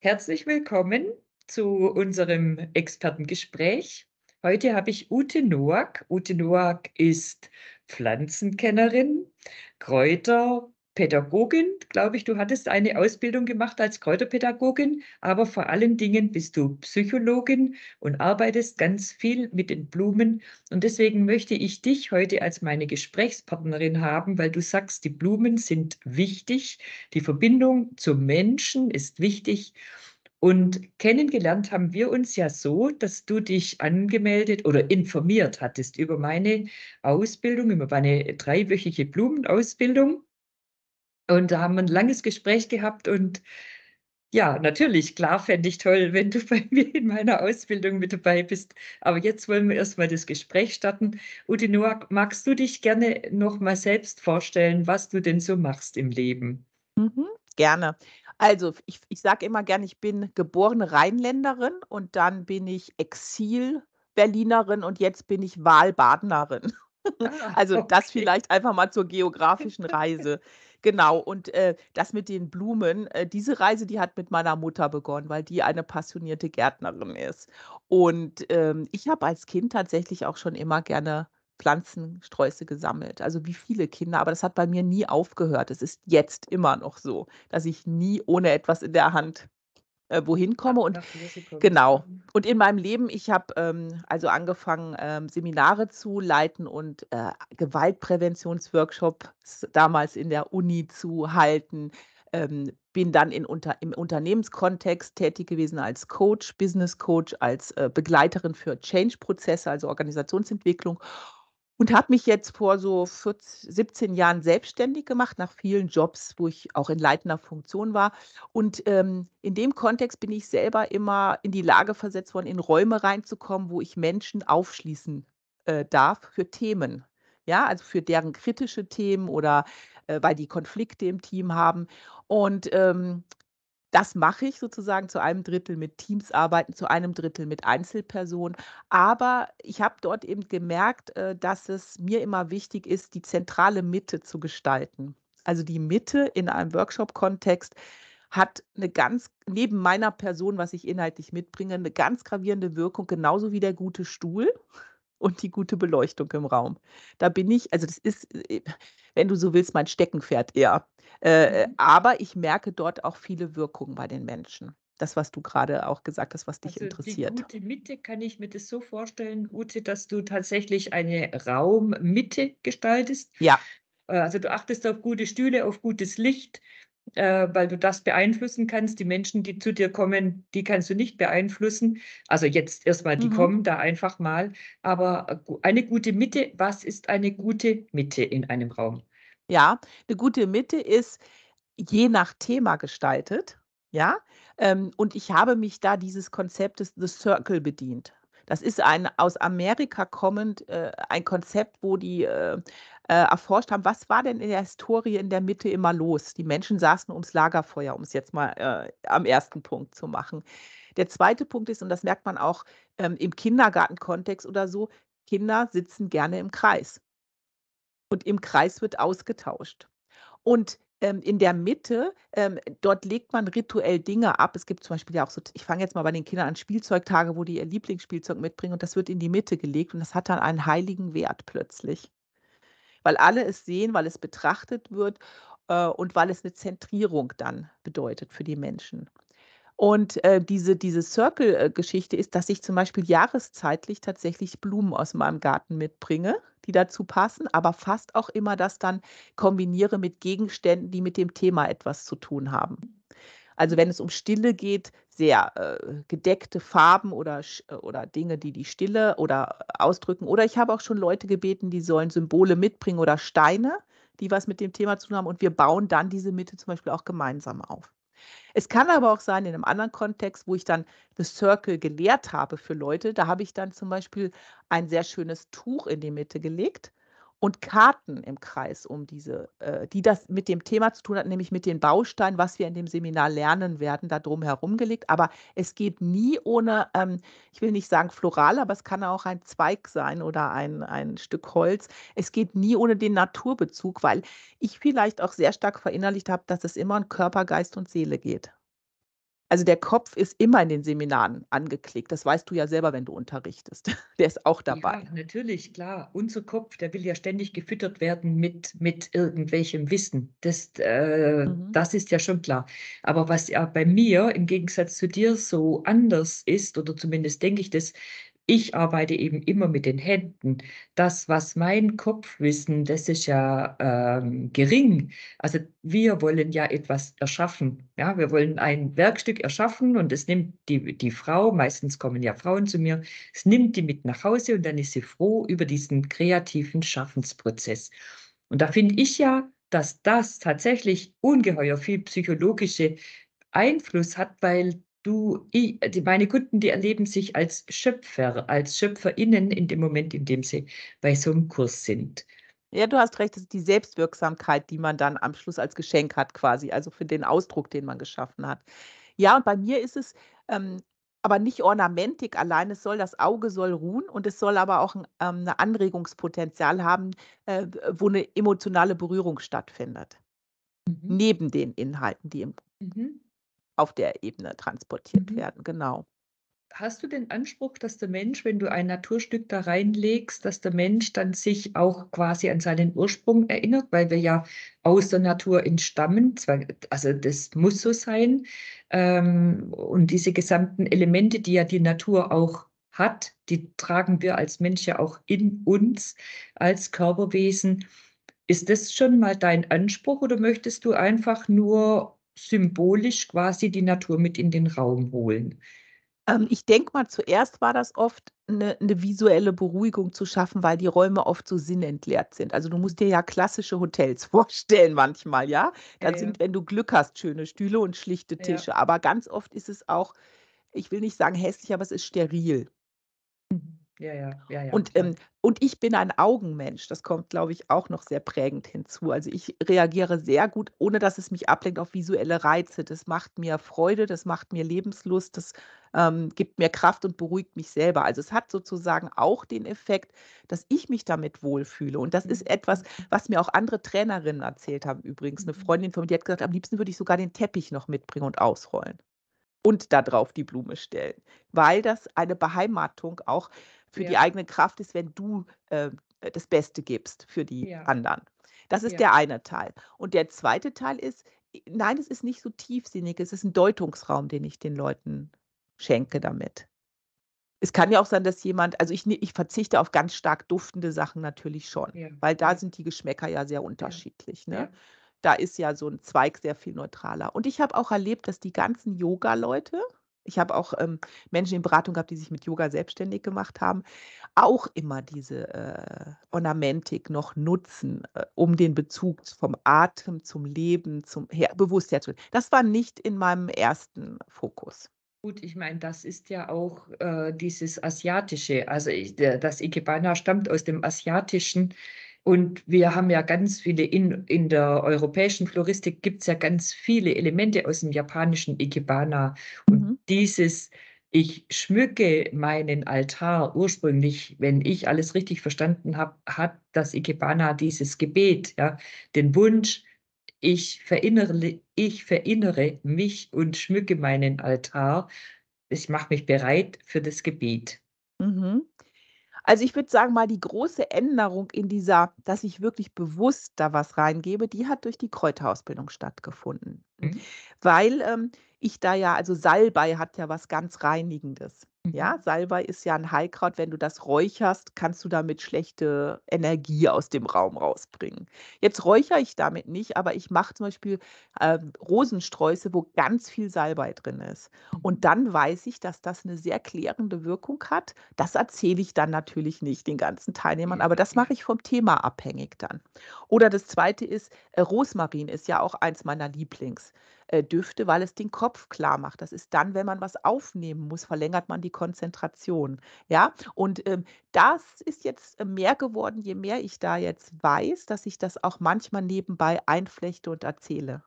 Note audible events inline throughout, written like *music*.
Herzlich willkommen zu unserem Expertengespräch. Heute habe ich Ute Noack. Ute Noack ist Pflanzenkennerin, Kräuter, Pädagogin, glaube ich, du hattest eine Ausbildung gemacht als Kräuterpädagogin, aber vor allen Dingen bist du Psychologin und arbeitest ganz viel mit den Blumen. Und deswegen möchte ich dich heute als meine Gesprächspartnerin haben, weil du sagst, die Blumen sind wichtig, die Verbindung zum Menschen ist wichtig. Und kennengelernt haben wir uns ja so, dass du dich angemeldet oder informiert hattest über meine Ausbildung, über meine dreiwöchige Blumenausbildung. Und da haben wir ein langes Gespräch gehabt und ja, natürlich, klar fände ich toll, wenn du *laughs* bei mir in meiner Ausbildung mit dabei bist. Aber jetzt wollen wir erstmal das Gespräch starten. Ute Noack, magst du dich gerne nochmal selbst vorstellen, was du denn so machst im Leben? Mhm, gerne. Also, ich, ich sage immer gerne, ich bin geborene Rheinländerin und dann bin ich Exil-Berlinerin und jetzt bin ich Wahlbadenerin. Ah, *laughs* also, okay. das vielleicht einfach mal zur geografischen Reise. *laughs* Genau, und äh, das mit den Blumen, äh, diese Reise, die hat mit meiner Mutter begonnen, weil die eine passionierte Gärtnerin ist. Und ähm, ich habe als Kind tatsächlich auch schon immer gerne Pflanzensträuße gesammelt, also wie viele Kinder, aber das hat bei mir nie aufgehört. Es ist jetzt immer noch so, dass ich nie ohne etwas in der Hand äh, wohin komme. Und genau. Mhm. Und in meinem Leben, ich habe ähm, also angefangen, ähm, Seminare zu leiten und äh, Gewaltpräventionsworkshops damals in der Uni zu halten. Ähm, bin dann in unter, im Unternehmenskontext tätig gewesen als Coach, Business Coach, als äh, Begleiterin für Change-Prozesse, also Organisationsentwicklung und habe mich jetzt vor so 14, 17 Jahren selbstständig gemacht, nach vielen Jobs, wo ich auch in leitender Funktion war. Und ähm, in dem Kontext bin ich selber immer in die Lage versetzt worden, in Räume reinzukommen, wo ich Menschen aufschließen äh, darf für Themen. Ja, also für deren kritische Themen oder äh, weil die Konflikte im Team haben. Und ähm, das mache ich sozusagen zu einem Drittel mit Teams arbeiten, zu einem Drittel mit Einzelpersonen. Aber ich habe dort eben gemerkt, äh, dass es mir immer wichtig ist, die zentrale Mitte zu gestalten. Also die Mitte in einem Workshop-Kontext hat eine ganz, neben meiner Person, was ich inhaltlich mitbringe, eine ganz gravierende Wirkung, genauso wie der gute Stuhl und die gute Beleuchtung im Raum. Da bin ich, also das ist, äh, wenn du so willst, mein Steckenpferd eher. Äh, mhm. Aber ich merke dort auch viele Wirkungen bei den Menschen. Das, was du gerade auch gesagt hast, was dich also interessiert. Die gute Mitte kann ich mir das so vorstellen, Ute, dass du tatsächlich eine Raummitte gestaltest. Ja. Äh, also du achtest auf gute Stühle, auf gutes Licht, äh, weil du das beeinflussen kannst. Die Menschen, die zu dir kommen, die kannst du nicht beeinflussen. Also jetzt erstmal, die mhm. kommen da einfach mal. Aber äh, eine gute Mitte, was ist eine gute Mitte in einem Raum? Ja, eine gute Mitte ist je nach Thema gestaltet. Ja, ähm, und ich habe mich da dieses Konzeptes The Circle bedient. Das ist ein aus Amerika kommend äh, ein Konzept, wo die äh, äh, erforscht haben, was war denn in der Historie in der Mitte immer los? Die Menschen saßen ums Lagerfeuer, um es jetzt mal äh, am ersten Punkt zu machen. Der zweite Punkt ist, und das merkt man auch ähm, im Kindergartenkontext oder so, Kinder sitzen gerne im Kreis. Und im Kreis wird ausgetauscht. Und ähm, in der Mitte, ähm, dort legt man rituell Dinge ab. Es gibt zum Beispiel ja auch so, ich fange jetzt mal bei den Kindern an, Spielzeugtage, wo die ihr Lieblingsspielzeug mitbringen und das wird in die Mitte gelegt und das hat dann einen heiligen Wert plötzlich weil alle es sehen, weil es betrachtet wird äh, und weil es eine Zentrierung dann bedeutet für die Menschen. Und äh, diese, diese Circle-Geschichte ist, dass ich zum Beispiel jahreszeitlich tatsächlich Blumen aus meinem Garten mitbringe, die dazu passen, aber fast auch immer das dann kombiniere mit Gegenständen, die mit dem Thema etwas zu tun haben. Also wenn es um Stille geht, sehr äh, gedeckte Farben oder, äh, oder Dinge, die die Stille oder äh, ausdrücken. Oder ich habe auch schon Leute gebeten, die sollen Symbole mitbringen oder Steine, die was mit dem Thema zu tun haben. Und wir bauen dann diese Mitte zum Beispiel auch gemeinsam auf. Es kann aber auch sein, in einem anderen Kontext, wo ich dann The Circle gelehrt habe für Leute, da habe ich dann zum Beispiel ein sehr schönes Tuch in die Mitte gelegt und Karten im Kreis um diese, äh, die das mit dem Thema zu tun hat, nämlich mit den Bausteinen, was wir in dem Seminar lernen werden, da drum herum gelegt. Aber es geht nie ohne, ähm, ich will nicht sagen floral, aber es kann auch ein Zweig sein oder ein, ein Stück Holz. Es geht nie ohne den Naturbezug, weil ich vielleicht auch sehr stark verinnerlicht habe, dass es immer um Körper, Geist und Seele geht. Also der Kopf ist immer in den Seminaren angeklickt. Das weißt du ja selber, wenn du unterrichtest. *laughs* Der ist auch dabei. Ja, natürlich, klar. Unser Kopf, der will ja ständig gefüttert werden mit, mit irgendwelchem Wissen. Das, äh, mhm. das ist ja schon klar. Aber was ja bei mir im Gegensatz zu dir so anders ist, oder zumindest denke ich das, ich arbeite eben immer mit den Händen. Das, was mein Kopfwissen, das ist ja ähm, gering. Also wir wollen ja etwas erschaffen. Ja, wir wollen ein Werkstück erschaffen und es nimmt die, die Frau, meistens kommen ja Frauen zu mir, es nimmt die mit nach Hause und dann ist sie froh über diesen kreativen Schaffensprozess. Und da finde ich ja, dass das tatsächlich ungeheuer viel psychologische Einfluss hat, weil du, ich, meine Kunden, die erleben sich als Schöpfer, als SchöpferInnen in dem Moment, in dem sie bei so einem Kurs sind. Ja, du hast recht, das ist die Selbstwirksamkeit, die man dann am Schluss als Geschenk hat, quasi, also für den Ausdruck, den man geschaffen hat. Ja, und bei mir ist es ähm, aber nicht Ornamentik allein. Es soll das Auge soll ruhen und es soll aber auch ein ähm, Anregungspotenzial haben, äh, wo eine emotionale Berührung stattfindet. Mhm. Neben den Inhalten, die im mhm auf der Ebene transportiert mhm. werden, genau. Hast du den Anspruch, dass der Mensch, wenn du ein Naturstück da reinlegst, dass der Mensch dann sich auch quasi an seinen Ursprung erinnert, weil wir ja aus der Natur entstammen? Also das muss so sein. Ähm, und diese gesamten Elemente, die ja die Natur auch hat, die tragen wir als Mensch ja auch in uns als Körperwesen. Ist das schon mal dein Anspruch oder möchtest du einfach nur symbolisch quasi die Natur mit in den Raum holen? Ähm, ich denke mal, zuerst war das oft eine, eine, visuelle Beruhigung zu schaffen, weil die Räume oft so sinnentleert sind. Also du musst dir ja klassische Hotels *laughs* vorstellen manchmal, ja. Dann ja, sind, ja. wenn du Glück hast, schöne Stühle und schlichte Tische. Ja. Aber ganz oft ist es auch, ich will nicht sagen hässlich, aber es ist steril ja, ja, ja, Und, ähm, und ich bin ein Augenmensch. Das kommt, glaube ich, auch noch sehr prägend hinzu. Also ich reagiere sehr gut, ohne dass es mich ablenkt, auf visuelle Reize. Das macht mir Freude, das macht mir Lebenslust, das ähm, gibt mir Kraft und beruhigt mich selber. Also es hat sozusagen auch den Effekt, dass ich mich damit wohlfühle. Und das ist etwas, mhm. was mir auch andere Trainerinnen erzählt haben. Übrigens eine mhm. Freundin von mir, die hat gesagt, am liebsten würde ich sogar den Teppich noch mitbringen und ausrollen und da drauf die Blume stellen, weil das eine Beheimatung auch für ja. die eigene Kraft ist, wenn du ähm, äh, das Beste gibst für die ja. anderen. Das ist ja. der eine Teil. Und der zweite Teil ist, nein, es ist nicht so tiefsinnig, es ist ein Deutungsraum, den ich den Leuten schenke damit. Es kann ja auch sein, dass jemand, also ich, ne, ich verzichte auf ganz stark duftende Sachen natürlich schon, ja. weil da sind die Geschmäcker ja sehr unterschiedlich. Ne? Da ist ja so ein Zweig sehr viel neutraler. Und ich habe auch erlebt, dass die ganzen Yoga-Leute, ich habe auch ähm, Menschen in Beratung gehabt, die sich mit Yoga selbstständig gemacht haben, auch immer diese äh, Ornamentik noch nutzen, äh, um den Bezug vom Atem zum Leben, zum her bewusst herzustellen. Das war nicht in meinem ersten Fokus. Gut, ich meine, das ist ja auch äh, dieses Asiatische. Also ich, das Ikebana stammt aus dem Asiatischen. Und wir haben ja ganz viele, in, in der europäischen Floristik gibt es ja ganz viele Elemente aus dem japanischen Ikebana. Und mhm. dieses, ich schmücke meinen Altar ursprünglich, wenn ich alles richtig verstanden habe, hat das Ikebana dieses Gebet, ja, den Wunsch, ich verinnere, ich verinnere mich und schmücke meinen Altar. Ich mache mich bereit für das Gebet. Mhm. Also ich würde sagen mal, die große Änderung in dieser, dass ich wirklich bewusst da was reingebe, die hat durch die Kräuterausbildung stattgefunden. Mhm. Weil ähm, ich da ja, also Salbei hat ja was ganz Reinigendes. Mhm. Ja, Salbei ist ja ein Heilkraut, wenn du das räucherst, kannst du damit schlechte Energie aus dem Raum rausbringen. Jetzt räuchere ich damit nicht, aber ich mache zum Beispiel, ähm, Rosensträuße, wo ganz viel Salbei drin ist. Und mhm. dann weiß ich, dass das eine sehr klärende Wirkung hat. Das erzähle ich dann natürlich nicht den ganzen Teilnehmern, aber das mache ich vom Thema abhängig dann. Oder das Zweite ist, äh, Rosmarin ist ja auch eins meiner Lieblings äh, Düfte, weil es den Kopf klar macht. Das ist dann, wenn man was aufnehmen muss, verlängert man die Konzentration. Ja, und ähm, das ist jetzt äh, mehr geworden, je mehr ich da jetzt weiß, dass ich das auch manchmal nebenbei einflechte und erzähle.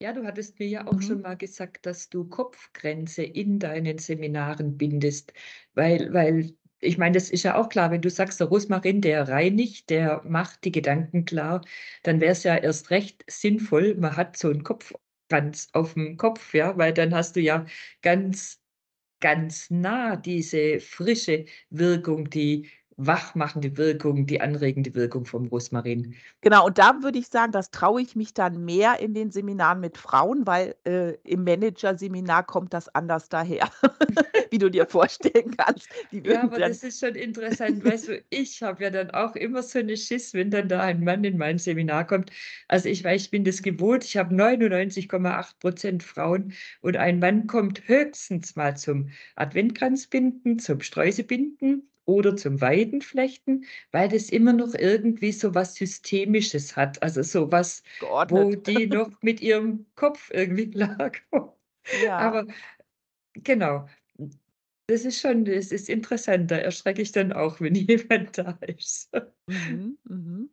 Ja, du hattest mir ja auch mhm. schon mal gesagt, dass du Kopfgrenze in deinen Seminaren bindest, weil, weil ich meine, das ist ja auch klar, wenn du sagst, der Rosmarin, der reinigt, der macht die Gedanken klar, dann wäre es ja erst recht sinnvoll, man hat so einen Kopf ganz auf dem Kopf, ja, weil dann hast du ja ganz, ganz nah diese frische Wirkung, die wachmachende Wirkung, die anregende Wirkung vom Rosmarin. Genau, und da würde ich sagen, das traue ich mich dann mehr in den Seminaren mit Frauen, weil äh, im Manager-Seminar kommt das anders daher, *laughs* wie du dir vorstellen kannst. ja, aber das ist schon interessant. weißt du, ich habe ja dann auch immer so eine Schiss, wenn dann da ein Mann in mein Seminar kommt. Also ich weiß, ich bin das gewohnt, ich habe 99,8 Prozent Frauen und ein Mann kommt höchstens mal zum Adventkranzbinden, zum Streusebinden oder zum Weidenflechten, weil das immer noch irgendwie so was Systemisches hat, also so was, Geordnet. wo die *laughs* noch mit ihrem Kopf irgendwie lag. *laughs* Ja. Aber genau, das ist schon, es ist interessanter, erschrecke ich dann auch, wenn *laughs* jemand da ist. Mhm, mhm.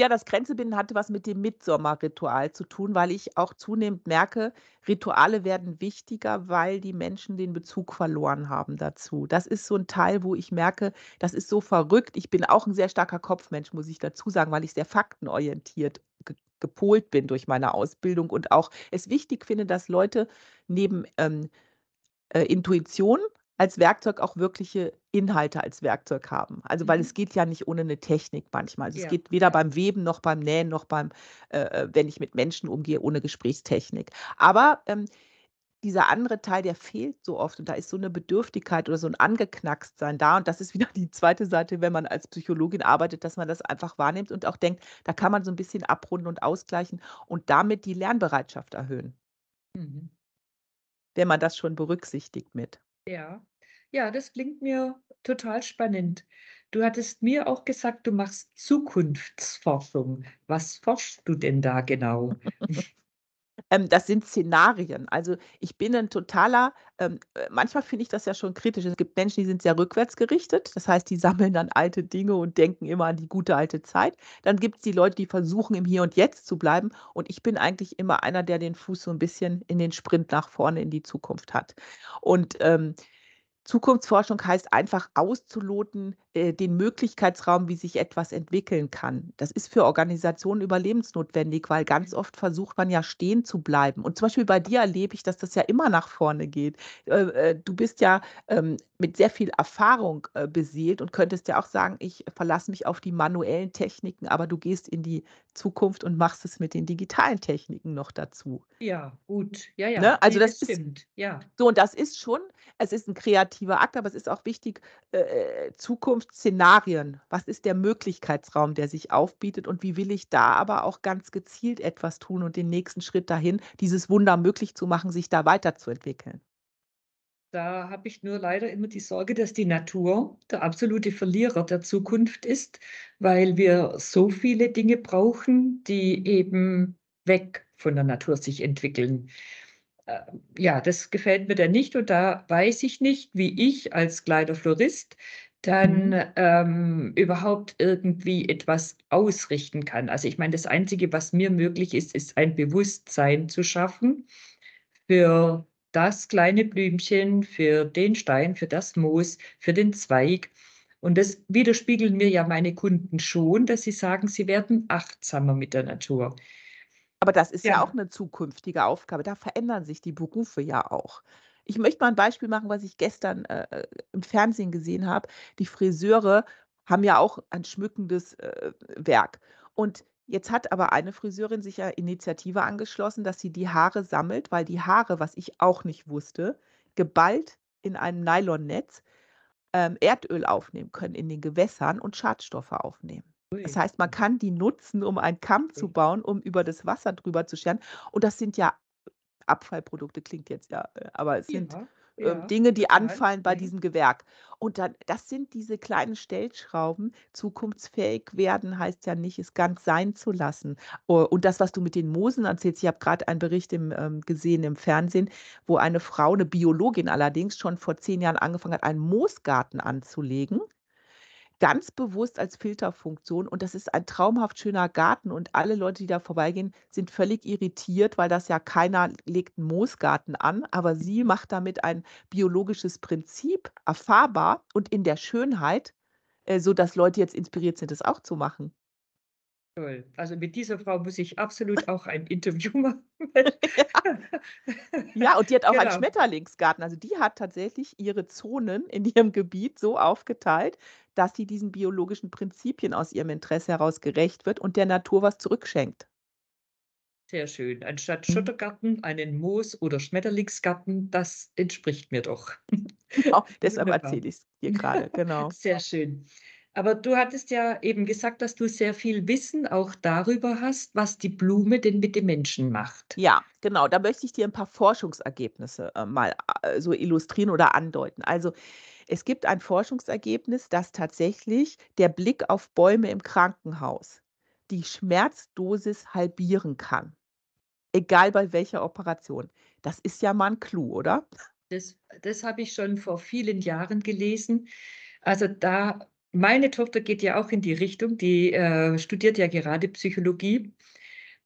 Ja, das Grenzebinden hatte was mit dem Mitsommerritual zu tun, weil ich auch zunehmend merke, Rituale werden wichtiger, weil die Menschen den Bezug verloren haben dazu. Das ist so ein Teil, wo ich merke, das ist so verrückt. Ich bin auch ein sehr starker Kopfmensch, muss ich dazu sagen, weil ich sehr faktenorientiert gepolt bin durch meine Ausbildung und auch es wichtig finde, dass Leute neben ähm, äh, Intuition als Werkzeug auch wirkliche Inhalte als Werkzeug haben. Also weil mhm. es geht ja nicht ohne eine Technik manchmal. Also ja. es geht weder beim Weben noch beim Nähen noch beim, äh, äh, wenn ich mit Menschen umgehe, ohne Gesprächstechnik. Aber ähm, dieser andere Teil, der fehlt so oft und da ist so eine Bedürftigkeit oder so ein angeknackst sein da. Und das ist *laughs* wieder die zweite Seite, wenn man als Psychologin arbeitet, dass man das einfach wahrnimmt und auch denkt, da kann man so ein bisschen abrunden und ausgleichen und damit die Lernbereitschaft erhöhen. Mhm. Wenn man das schon berücksichtigt mit. Ja. Ja, das klingt mir total spannend. Du hattest mir auch gesagt, du machst Zukunftsforschung. Was forschst du denn da genau? *laughs* Ähm, das sind Szenarien. Also ich bin ein totaler, ähm, äh, manchmal finde ich das ja schon kritisch. Es gibt Menschen, die sind sehr rückwärtsgerichtet. Das heißt, die *laughs* sammeln dann alte Dinge und denken immer an die gute alte Zeit. Dann gibt es die Leute, die versuchen, im Hier und Jetzt zu bleiben. Und ich bin eigentlich immer einer, der den Fuß so ein bisschen in den Sprint nach vorne in die Zukunft hat. Und ähm, Zukunftsforschung heißt einfach auszuloten, äh, den Möglichkeitsraum, wie sich etwas entwickeln kann. Das ist für Organisationen überlebensnotwendig, weil ganz oft versucht man ja stehen zu bleiben. Und zum Beispiel bei dir erlebe ich, dass das ja immer nach vorne geht. Äh, äh du bist ja ähm, mit sehr viel Erfahrung äh, beseelt und könntest ja auch sagen, ich verlasse mich auf die manuellen Techniken, aber du gehst in die Zukunft und machst es mit den digitalen Techniken noch dazu. Ja, gut. Ja, ja. Ne? Also nee, das, das stimmt. ja. So, und das ist schon, es ist ein kreativer Akt, aber es ist auch wichtig, äh, äh, Zukunftsszenarien. Was ist der Möglichkeitsraum, der sich aufbietet und wie will ich da aber auch ganz gezielt etwas tun und den nächsten Schritt dahin, dieses Wunder möglich zu machen, sich da weiterzuentwickeln. Da habe ich nur leider immer die Sorge, dass die Natur der absolute Verlierer der Zukunft ist, weil wir so viele Dinge brauchen, die eben weg von der Natur sich entwickeln. Äh, ja, das gefällt mir dann nicht und da weiß ich nicht, wie ich als Kleiderflorist dann mhm. ähm, überhaupt irgendwie etwas ausrichten kann. Also ich meine, das Einzige, was mir möglich ist, ist ein Bewusstsein zu schaffen für das kleine Blümchen, für den Stein, für das Moos, für den Zweig. Und das widerspiegeln mir ja meine Kunden schon, dass sie sagen, sie werden achtsamer mit der Natur. Aber das ist ja, ja auch eine zukünftige Aufgabe. Da verändern sich die Berufe ja auch. Ich möchte mal ein Beispiel machen, was ich gestern äh, äh im Fernsehen gesehen habe. Die Friseure haben ja auch ein schmückendes äh, Werk. Und Jetzt hat aber eine Friseurin sich ja Initiative angeschlossen, dass sie die Haare sammelt, weil die Haare, was ich auch nicht wusste, geballt in einem Nylonnetz ähm, Erdöl aufnehmen können in den Gewässern und Schadstoffe aufnehmen. Das heißt, man kann die nutzen, um einen Kamm zu bauen, um über das Wasser drüber zu scheren. Und das sind ja Abfallprodukte, klingt jetzt ja, äh, aber es ja. sind ähm, ja, Dinge, die anfallen bei mhm. diesem Gewerk. Und dann, das sind diese kleinen Stellschrauben. Zukunftsfähig werden heißt ja nicht, es ganz sein zu lassen. Und das, was du mit den Moosen erzählst, ich habe gerade einen Bericht im, ähm, gesehen im Fernsehen, wo eine Frau, eine Biologin allerdings, schon vor zehn Jahren angefangen hat, einen Moosgarten anzulegen ganz bewusst als Filterfunktion und das ist ein traumhaft schöner Garten und alle Leute, die da vorbeigehen, sind völlig irritiert, weil das ja keiner legt einen Moosgarten an, aber sie macht damit ein biologisches Prinzip erfahrbar und in der Schönheit, äh, sodass Leute jetzt inspiriert sind, das auch zu machen. Toll. Also mit dieser Frau muss ich absolut *laughs* auch ein Interview *laughs* machen. ja. ja. und die hat auch genau. einen Schmetterlingsgarten. Also die hat tatsächlich ihre Zonen in ihrem Gebiet so aufgeteilt, dass sie diesen biologischen Prinzipien aus ihrem Interesse heraus gerecht wird und der Natur was zurückschenkt. Sehr schön. Anstatt mhm. Schottergarten einen Moos- oder Schmetterlingsgarten, das entspricht mir doch. Auch *laughs* genau, *laughs* deshalb erzähle ich es dir *laughs* gerade, genau. Sehr schön. Aber du hattest ja eben gesagt, dass du sehr viel Wissen auch darüber hast, was die Blume denn mit dem Menschen macht. Ja, genau. Da möchte ich dir ein paar Forschungsergebnisse äh, mal äh, so illustrieren oder andeuten. Also es gibt ein Forschungsergebnis, dass tatsächlich der Blick auf Bäume im Krankenhaus die Schmerzdosis halbieren kann. Egal bei welcher Operation. Das ist ja mal ein Clou, oder? Das, das habe ich schon vor vielen Jahren gelesen. Also da, meine Tochter geht ja auch in die Richtung, die äh, studiert ja gerade Psychologie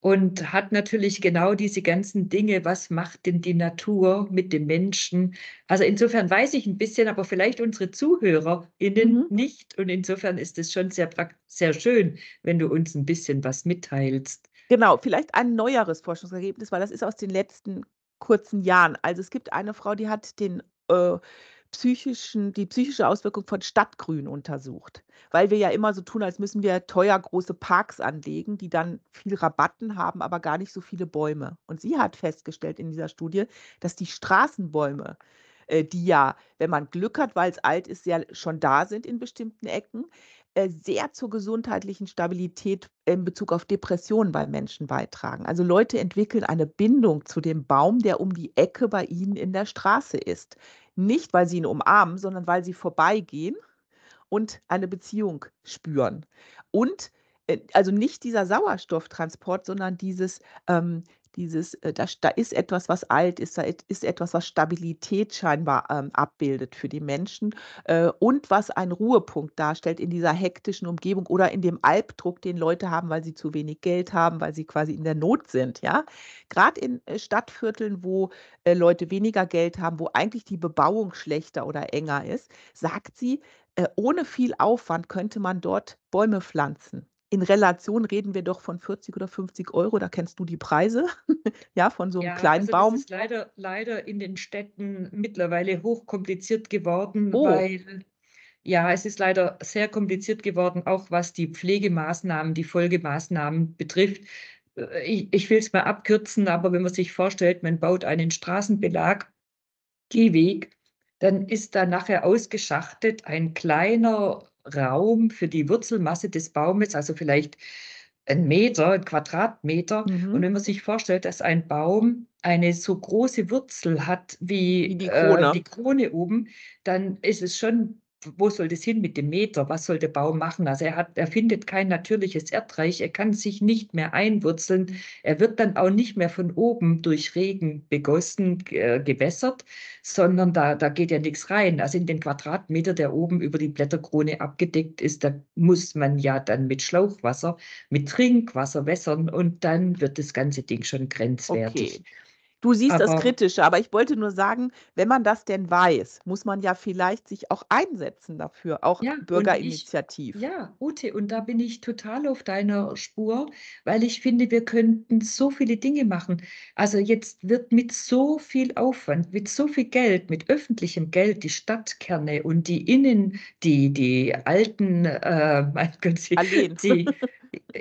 und hat natürlich genau diese ganzen Dinge, was macht denn die Natur mit dem Menschen. Also insofern weiß ich ein bisschen, aber vielleicht unsere ZuhörerInnen mhm. nicht. Und insofern ist es schon sehr, sehr schön, wenn du uns ein bisschen was mitteilst. Genau, vielleicht ein neueres Forschungsergebnis, weil das ist aus den letzten kurzen Jahren. Also es gibt eine Frau, die hat den äh, psychischen, die psychische Auswirkung von Stadtgrün untersucht. Weil wir ja immer so tun, als müssen wir teuer große Parks anlegen, die dann viel Rabatten haben, aber gar nicht so viele Bäume. Und sie hat festgestellt in dieser Studie, dass die Straßenbäume, äh, die ja, wenn man Glück hat, weil es alt ist, ja schon da sind in bestimmten Ecken, äh, sehr zur gesundheitlichen Stabilität in Bezug auf Depressionen bei Menschen beitragen. Also Leute entwickeln eine Bindung zu dem Baum, der um die Ecke bei ihnen in der Straße ist. Nicht, weil sie ihn umarmen, sondern weil sie vorbeigehen und eine Beziehung spüren. Und äh, also nicht dieser Sauerstofftransport, sondern dieses, ähm, dieses, äh, da, da, ist etwas, was alt ist, da ist etwas, was Stabilität scheinbar ähm, abbildet für die Menschen äh, und was einen Ruhepunkt darstellt in dieser hektischen Umgebung oder in dem Albdruck, den Leute haben, weil sie zu wenig Geld haben, weil sie quasi in der Not sind. Ja? Gerade in äh, Stadtvierteln, wo äh, Leute weniger Geld haben, wo eigentlich die Bebauung schlechter oder enger ist, sagt sie, äh, ohne viel Aufwand könnte man dort Bäume pflanzen in Relation reden wir doch von 40 oder 50 Euro, da kennst du die Preise, *laughs* ja, von so einem ja, kleinen also Baum. Das ist leider, leider in den Städten mittlerweile hochkompliziert geworden, oh. weil ja, es ist leider sehr kompliziert geworden, auch was die Pflegemaßnahmen, die Folgemaßnahmen betrifft. Äh, ich, ich will es mal abkürzen, aber wenn man sich vorstellt, man baut einen Straßenbelag, Gehweg, dann ist da nachher ausgeschachtet ein kleiner Raum für die Wurzelmasse des Baumes, also vielleicht ein Meter, ein Quadratmeter. Mhm. Und wenn man sich vorstellt, dass ein Baum eine so große Wurzel hat wie, wie die, äh, Krone. Äh, die, Krone. oben, dann ist es schon wo soll das hin mit dem Meter? Was soll der Baum machen? Also er, hat, er findet kein natürliches Erdreich, er kann sich nicht mehr einwurzeln, er wird dann auch nicht mehr von oben durch Regen begossen, äh, gewässert, sondern da, da geht ja nichts rein. Also in den Quadratmeter, der oben über die Blätterkrone abgedeckt ist, da muss man ja dann mit Schlauchwasser, mit Trinkwasser wässern und dann wird das ganze Ding schon grenzwertig. Okay. Du siehst aber, das Kritische, aber ich wollte nur sagen, wenn man das denn weiß, muss man ja vielleicht sich auch einsetzen dafür, auch ja, Bürgerinitiativ. Ich, ja, Ute, und da bin ich total auf deiner Spur, weil ich finde, wir könnten so viele Dinge machen. Also jetzt wird mit so viel Aufwand, mit so viel Geld, mit öffentlichem Geld die Stadtkerne und die Innen, die, die alten, äh, mein Gott, die, die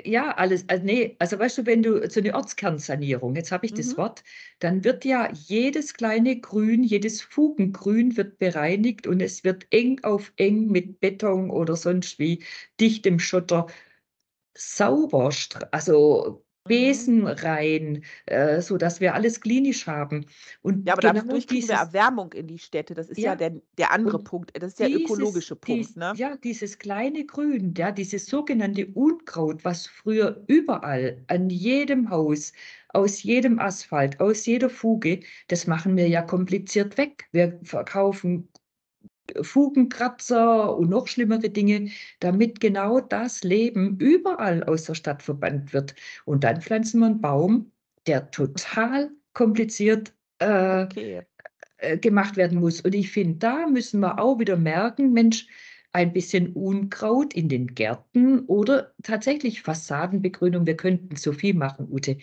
ja, alles, also nee, also weißt du, wenn du so eine Ortskernsanierung, jetzt habe ich mhm. das Wort, dann wird ja jedes kleine Grün, jedes Fugengrün wird bereinigt und es wird eng auf eng mit Beton oder sonst wie dichtem Schotter sauber, also Besen rein, äh, so dass wir alles klinisch haben. Und ja, aber genau dadurch kriegen wir Erwärmung in die Städte. Das ist ja, ja der, der andere Punkt, das ist der dieses, ökologische Punkt. Dies, ne? Ja, dieses kleine Grün, ja, dieses sogenannte Unkraut, was früher überall an jedem Haus, aus jedem Asphalt, aus jeder Fuge, das machen wir ja kompliziert weg. Wir verkaufen Fugenkratzer und noch schlimmere Dinge, damit genau das Leben überall aus der Stadt verbannt wird. Und dann pflanzen wir einen Baum, der total kompliziert äh, okay. Äh, gemacht werden muss. Und ich finde, da müssen wir auch wieder merken, Mensch, ein bisschen Unkraut in den Gärten oder tatsächlich Fassadenbegrünung. Wir könnten so viel machen, Ute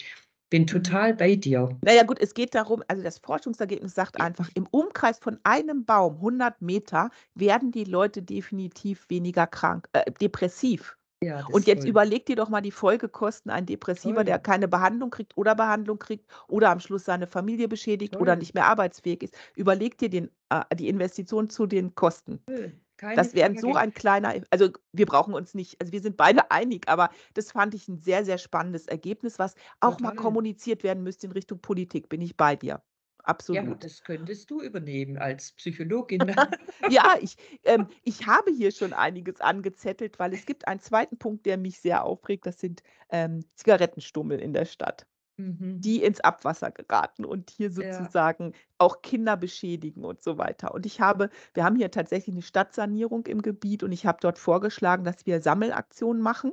bin total bei dir. Naja gut, es geht darum, also das Forschungsergebnis sagt einfach, im Umkreis von einem Baum, 100 Meter, werden die Leute definitiv weniger krank, äh, depressiv. Ja, und jetzt voll. überleg dir doch mal die Folgekosten. Ein Depressiver, Toll. der keine Behandlung kriegt oder Behandlung kriegt oder am Schluss seine Familie beschädigt Toll. oder nicht mehr arbeitsfähig ist. Überleg dir den, äh, die Investition zu den Kosten. Toll. Keine das wäre so ein kleiner, also wir brauchen uns nicht, also wir sind beide *laughs* einig, aber das fand ich ein sehr, sehr spannendes Ergebnis, was auch Total. mal kommuniziert werden müsste in Richtung Politik, bin ich bei dir. Absolut. Ja, das könntest du übernehmen als Psychologin. Ne? *laughs* ja, ich, ähm, ich habe hier schon einiges angezettelt, weil es gibt einen zweiten Punkt, der mich sehr aufregt. Das sind ähm, Zigarettenstummel in der Stadt. Mhm. die ins Abwasser geraten und hier Ja. sozusagen auch Kinder beschädigen und so weiter. Und ich habe, wir haben hier tatsächlich eine Stadtsanierung im Gebiet und ich habe dort vorgeschlagen, dass wir Sammelaktionen machen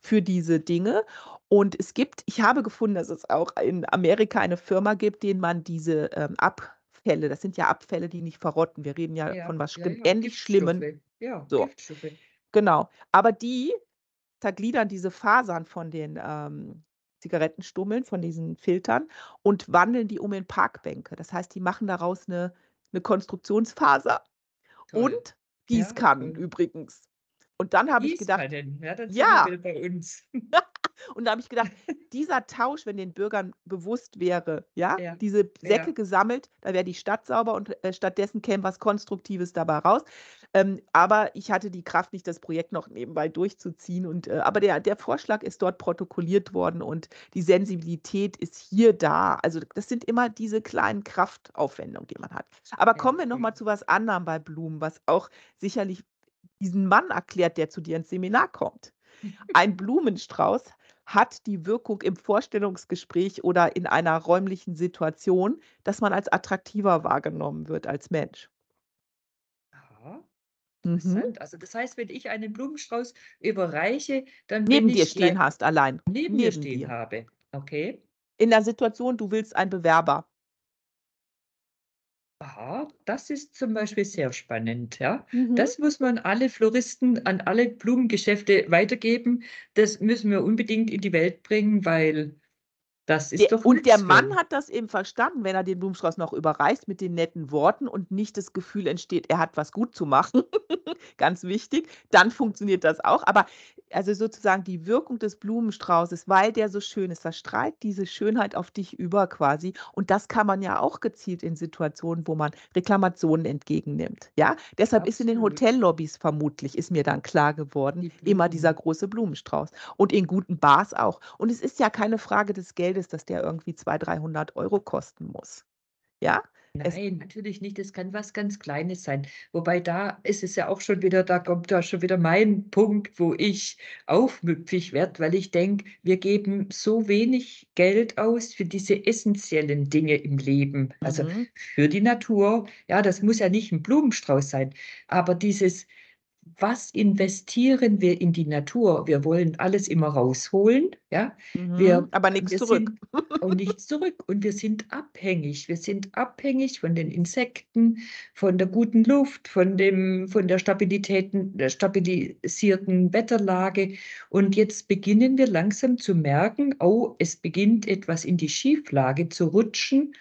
für diese Dinge. Und es gibt, ich habe gefunden, dass es auch in Amerika eine Firma gibt, denen man diese ähm, Abfälle, das sind ja Abfälle, die nicht verrotten. Wir reden ja Ja, von was ja, ja. ähnlich Schlimmen. Ja, So, genau. Aber die zergliedern diese Fasern von den ähm, Zigarettenstummeln, von diesen Filtern und wandeln die um in Parkbänke. Das heißt, die machen daraus eine, eine Konstruktionsfaser Toll. und Gießkannen ja, übrigens. Und dann habe ich gedacht, ja, ja. *laughs* Und da habe ich gedacht, dieser Tausch, wenn den Bürgern bewusst wäre, ja, ja. diese Säcke ja. gesammelt, da wäre die Stadt sauber und äh, stattdessen käme was Konstruktives dabei raus. Ähm, aber ich hatte die Kraft nicht, das Projekt noch nebenbei durchzuziehen. Und, äh, aber der, der Vorschlag ist dort protokolliert worden und die Sensibilität ist hier da. Also das sind immer diese kleinen Kraftaufwendungen, die man hat. Aber kommen wir nochmal genau. zu was anderem bei Blumen, was auch sicherlich diesen Mann erklärt, der zu dir ins Seminar kommt. *laughs* Ein Blumenstrauß hat die Wirkung im Vorstellungsgespräch oder in einer räumlichen Situation, dass man als attraktiver wahrgenommen wird als Mensch. Aha. Mhm. Interessant. Mhm. Also das heißt, wenn ich einen Blumenstrauß überreiche, dann neben dir stehen hast allein. Neben, neben dir stehen dir. habe. Okay. In der Situation, du willst einen Bewerber Aha, das ist zum Beispiel sehr spannend, ja. Mhm. Das muss man alle Floristen, an alle Blumengeschäfte weitergeben. Das müssen wir unbedingt in die Welt bringen, weil das ist der, doch und der Mann hat das eben verstanden, wenn er den Blumenstrauß noch überreicht mit den netten Worten und nicht das Gefühl entsteht, er hat was gut zu machen. *laughs* Ganz wichtig. Dann funktioniert das auch. Aber also sozusagen die Wirkung des Blumenstraußes, weil der so schön ist, das strahlt diese Schönheit auf dich über quasi. Und das kann man ja auch gezielt in Situationen, wo man Reklamationen entgegennimmt. Ja, deshalb Absolut. ist in den Hotellobbys vermutlich, ist mir dann klar geworden, immer dieser große Blumenstrauß. Und in guten Bars auch. Und es ist ja keine Frage des Geldes Geld ist, dass der irgendwie 200, 300 Euro kosten muss. Ja? Nein, es natürlich nicht. Das kann was ganz Kleines sein. Wobei da ist es ja auch schon wieder, da kommt da schon wieder mein Punkt, wo ich aufmüpfig werde, weil ich denke, wir geben so wenig Geld aus für diese essentiellen Dinge im Leben. Also mhm. für die Natur. Ja, das muss ja nicht ein Blumenstrauß sein. Aber dieses, was investieren wir in die Natur? Wir wollen alles immer rausholen, ja. Mhm, wir, aber nichts zurück. und nichts zurück. Und wir sind abhängig. Wir sind abhängig von den Insekten, von der guten Luft, von, dem, von der, der stabilisierten Wetterlage. Und jetzt beginnen wir langsam zu merken, oh, es beginnt etwas in die Schieflage zu rutschen.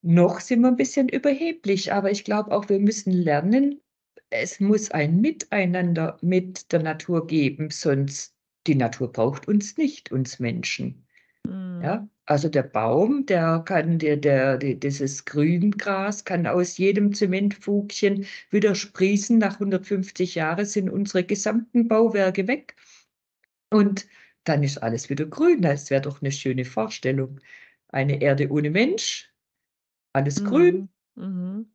Noch sind wir ein bisschen überheblich, aber ich glaube auch, wir müssen lernen, es muss ein Miteinander mit der Natur geben, sonst die Natur braucht uns nicht, uns Menschen. Mhm. Ja? Also der Baum, der kann der, der, der, dieses Grüngras kann aus jedem Zementfugchen wieder sprießen. Nach 150 Jahren sind unsere gesamten Bauwerke weg und dann ist alles wieder grün. Das wäre doch eine schöne Vorstellung. Eine Erde ohne Mensch, alles mhm. grün. Mhm.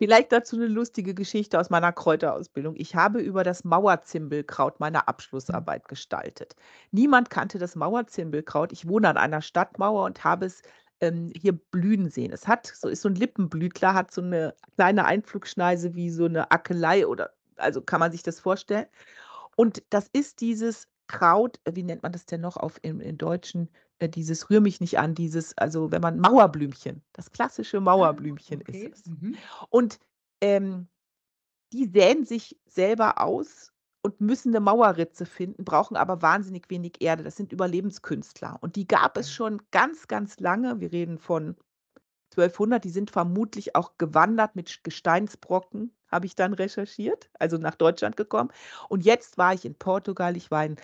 Vielleicht dazu eine lustige Geschichte aus meiner Kräuterausbildung. Ich habe über das Mauerzimbelkraut meine Abschlussarbeit gestaltet. Niemand kannte das Mauerzimbelkraut. Ich wohne an einer Stadtmauer und habe es ähm, hier blühen sehen. Es hat, so ist so ein Lippenblütler, hat so eine kleine Einflugschneise wie so eine Ackelei oder also kann man sich das vorstellen. Und das ist dieses Kraut, äh, wie nennt man das denn noch auf im, im Deutschen, äh, dieses rühr mich nicht an, dieses, also wenn man Mauerblümchen, das klassische ah, Mauerblümchen okay. ist es. Mhm. Und ähm, die säen sich selber aus und müssen eine Mauerritze finden, brauchen aber wahnsinnig wenig Erde. Das sind Überlebenskünstler. Und die gab es schon ganz, ganz lange. Wir reden von 1200, die sind vermutlich auch gewandert mit Gesteinsbrocken, habe ich dann recherchiert, also nach Deutschland gekommen. Und jetzt war ich in Portugal, ich war in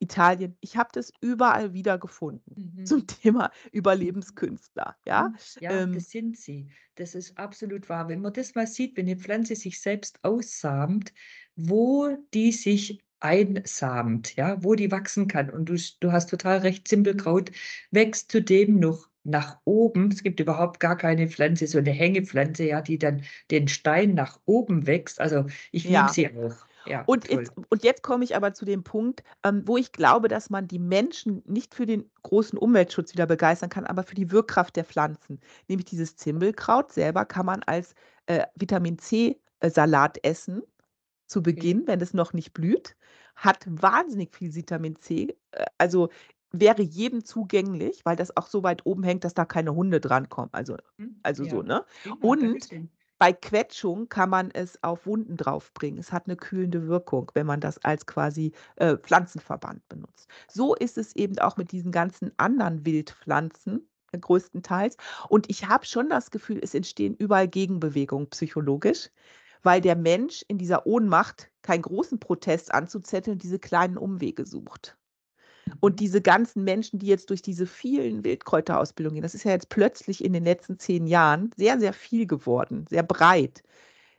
Italien. Ich habe das überall wieder gefunden mhm. zum Thema Überlebenskünstler. Ja, mhm. ja ähm, das sind sie. Das ist absolut wahr. Wenn man das mal sieht, wenn eine Pflanze sich selbst aussamt, wo die sich einsamt, ja, wo die wachsen kann. Und du, du hast total recht, Zimbelkraut wächst zudem noch nach oben. Es gibt überhaupt gar keine Pflanze, so eine Hängepflanze, ja, die dann den Stein nach oben wächst. Also ich liebe ja. sie auch. Ja, und, jetzt, und jetzt komme ich aber zu dem Punkt, ähm, wo ich glaube, dass man die Menschen nicht für den großen Umweltschutz wieder begeistern kann, aber für die Wirkkraft der Pflanzen. Nämlich dieses Zimbelkraut selber kann man als äh, Vitamin C-Salat äh, essen zu Beginn, okay. wenn es noch nicht blüht, hat wahnsinnig viel Vitamin C. Äh, also wäre jedem zugänglich, weil das auch so weit oben hängt, dass da keine Hunde drankommen. Also, mhm. also ja. so, ne? Und bei Quetschung kann man es auf Wunden draufbringen. Es hat eine kühlende Wirkung, wenn man das als quasi äh, Pflanzenverband benutzt. So ist es eben auch mit diesen ganzen anderen Wildpflanzen äh, größtenteils. Und ich habe schon das Gefühl, es entstehen überall Gegenbewegungen psychologisch, weil der Mensch in dieser Ohnmacht keinen großen Protest anzuzetteln, diese kleinen Umwege sucht. Und diese ganzen Menschen, die jetzt durch diese vielen Wildkräuterausbildungen gehen, das ist ja jetzt plötzlich in den letzten zehn Jahren sehr, sehr viel geworden, sehr breit.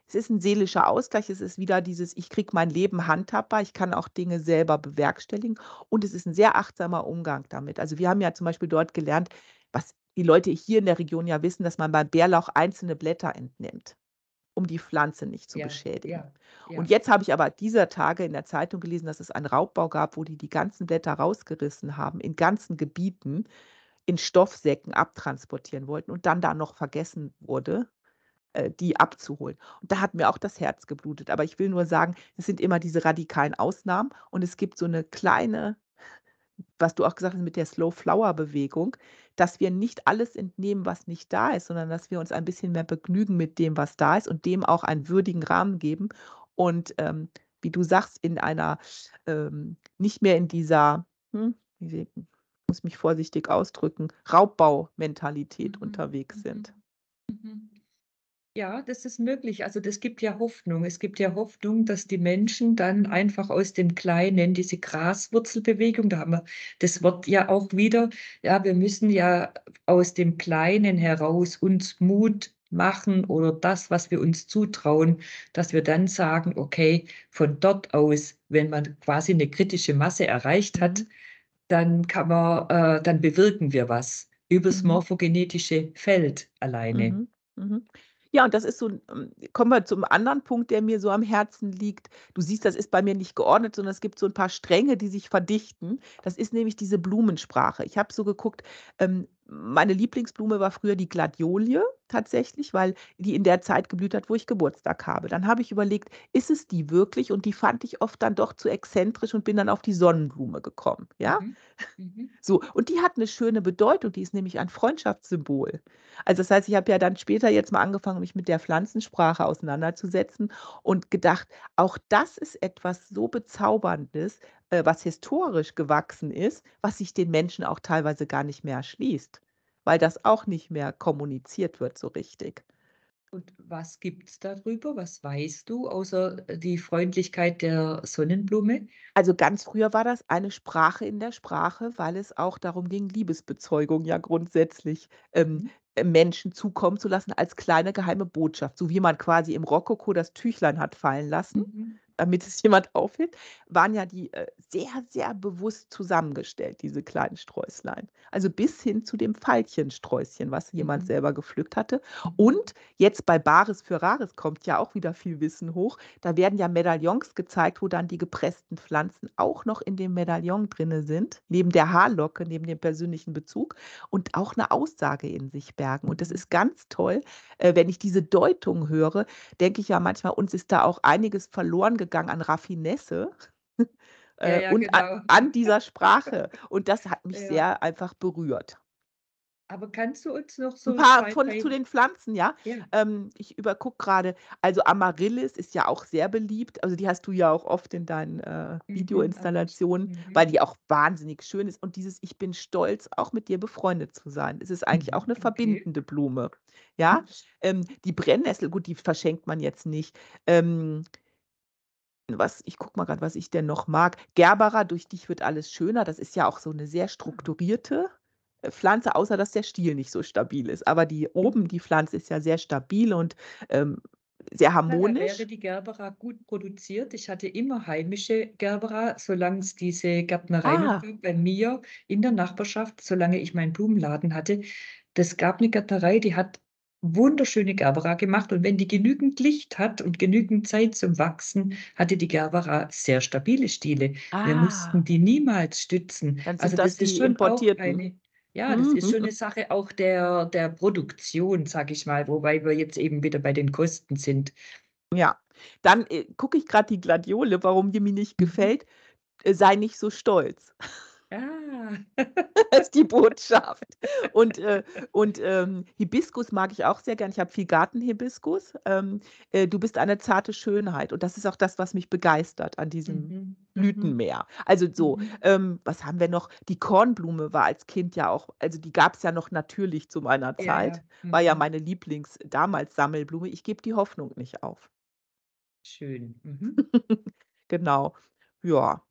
Es ist ein seelischer Ausgleich, es ist wieder dieses, ich kriege mein Leben handhabbar, ich kann auch Dinge selber bewerkstelligen und es ist ein sehr achtsamer Umgang damit. Also wir haben ja zum Beispiel dort gelernt, was die Leute hier in der Region ja wissen, dass man beim Bärlauch einzelne Blätter entnimmt um die Pflanze nicht zu ja, beschädigen. Ja, ja. Und jetzt habe ich aber dieser Tage in der Zeitung gelesen, dass es einen Raubbau gab, wo die die ganzen Blätter rausgerissen haben, in ganzen Gebieten, in Stoffsäcken abtransportieren wollten und dann da noch vergessen wurde, äh, die abzuholen. Und da hat mir auch das Herz geblutet. Aber ich will nur sagen, es sind immer diese radikalen Ausnahmen und es gibt so eine kleine was du auch gesagt hast mit der Slow Flower Bewegung, dass wir nicht alles entnehmen, was nicht da ist, sondern dass wir uns ein bisschen mehr begnügen mit dem, was da ist und dem auch einen würdigen Rahmen geben und ähm, wie du sagst, in einer, ähm, nicht mehr in dieser, hm, ich muss mich vorsichtig ausdrücken, Raubbau-Mentalität mhm. unterwegs mhm, sind. Mhm. Ja, das ist möglich. Also das gibt ja Hoffnung. Es gibt ja Hoffnung, dass die Menschen dann einfach aus dem Kleinen diese Graswurzelbewegung, da haben wir das Wort ja auch wieder, ja, wir müssen ja aus dem Kleinen heraus uns Mut machen oder das, was wir uns zutrauen, dass wir dann sagen, okay, von dort aus, wenn man quasi eine kritische Masse erreicht hat, mhm. dann kann man, äh, dann bewirken wir was übers mhm. morphogenetische Feld alleine. Mhm. Mhm. Ja, und das ist so, ähm, kommen wir zum anderen Punkt, der mir so am Herzen liegt. Du siehst, das ist bei mir nicht geordnet, sondern es gibt so ein paar Stränge, die sich verdichten. Das ist nämlich diese Blumensprache. Ich habe so geguckt, ähm, meine Lieblingsblume war früher die Gladiolie tatsächlich, weil die in der Zeit geblüht hat, wo ich Geburtstag habe. Dann habe ich überlegt, ist es die wirklich? Und die fand ich oft dann doch zu exzentrisch und bin dann auf die Sonnenblume gekommen. Ja, mhm. Mhm. so. Und die hat eine schöne Bedeutung. Die ist nämlich ein Freundschaftssymbol. Also das heißt, ich habe ja dann später jetzt mal angefangen, mich mit der Pflanzensprache auseinanderzusetzen und gedacht, auch das ist etwas so bezauberndes, äh, was historisch gewachsen ist, was sich den Menschen auch teilweise gar nicht mehr erschließt weil das auch nicht mehr kommuniziert wird so richtig. Und was gibt es darüber? Was weißt du, außer äh, die Freundlichkeit der Sonnenblume? Also ganz früher war das eine Sprache in der Sprache, weil es auch darum ging, Liebesbezeugung ja grundsätzlich ähm, mhm. äh, Menschen zukommen zu lassen als kleine geheime Botschaft, so wie man quasi im Rokoko das Tüchlein hat fallen lassen. Mhm damit es jemand aufhält, waren ja die äh, sehr, sehr bewusst zusammengestellt, diese kleinen Sträußlein. Also bis hin zu dem Veilchensträußchen, was jemand mhm. selber gepflückt hatte. Mhm. Und jetzt bei Bares für Rares kommt ja auch wieder viel Wissen hoch. Da werden ja Medaillons gezeigt, wo dann die gepressten Pflanzen auch noch in dem Medaillon drinne sind, neben der Haarlocke, neben dem persönlichen Bezug und auch eine Aussage in sich bergen. Und das ist ganz toll, äh, wenn ich diese Deutung höre, denke ich ja manchmal, uns ist da auch einiges verloren gegangen gegangen an Raffinesse. *laughs* Ja, äh, ja, und genau. an, *laughs* an, dieser Sprache. *laughs* Und das hat mich ja. sehr einfach berührt. Aber kannst du uns noch so ein paar von, zu den Pflanzen, ja? Ähm, ich übergucke gerade. Also Amaryllis ist ja auch sehr beliebt. Also die hast du ja auch oft in deinen äh, mhm, Videoinstallationen, mhm. weil die auch wahnsinnig schön ist. Und dieses Ich bin stolz, auch mit dir befreundet zu sein. Es ist eigentlich mhm, auch eine okay. verbindende Blume, ja? Hm. Ähm, die Brennnessel, gut, die verschenkt man jetzt nicht. Ähm, was ich guck mal gerade, was ich denn noch mag. Gerbera, durch dich wird alles schöner. Das ist ja auch so eine sehr mhm. strukturierte, äh, Pflanze, außer dass der Stiel nicht so stabil ist. Aber die oben, die Pflanze ist ja sehr stabil und, ähm, sehr Daher wäre harmonisch. die Gerbera gut produziert. Ich hatte immer heimische Gerbera, solange es diese Gärtnerei Ah. bei mir in der Nachbarschaft, solange ich meinen Blumenladen hatte. Das gab eine Gärtnerei, die hat wunderschöne Gerbera gemacht und wenn die genügend Licht hat und genügend Zeit zum Wachsen, hatte die Gerbera sehr stabile Stiele. Ah. Wir mussten die niemals stützen. also das, das ist schon importierten. eine, ja, das mhm. ist schon mhm. eine Sache auch der, der Produktion, sage ich mal, wobei wir jetzt eben wieder bei den Kosten sind. Ja, dann äh, gucke ich gerade die Gladiole, warum die mir nicht mhm. gefällt. Äh, sei nicht so stolz. *laughs* Ah. *laughs* das ist die Botschaft. Und, äh, und ähm, Hibiskus mag ich auch sehr gern. Ich habe viel Gartenhibiskus. Ähm, äh, du bist eine zarte Schönheit. Und das ist auch das, was mich begeistert an diesem mhm. mhm. Blütenmeer. Also so, mhm. ähm, was haben wir noch? Die Kornblume war als Kind ja auch, also die gab es ja noch natürlich zu meiner Zeit. Ja, ja. Mhm. War ja mhm. meine Lieblings damals Sammelblume. Ich gebe die Hoffnung nicht auf. Schön. *laughs* genau. Ja,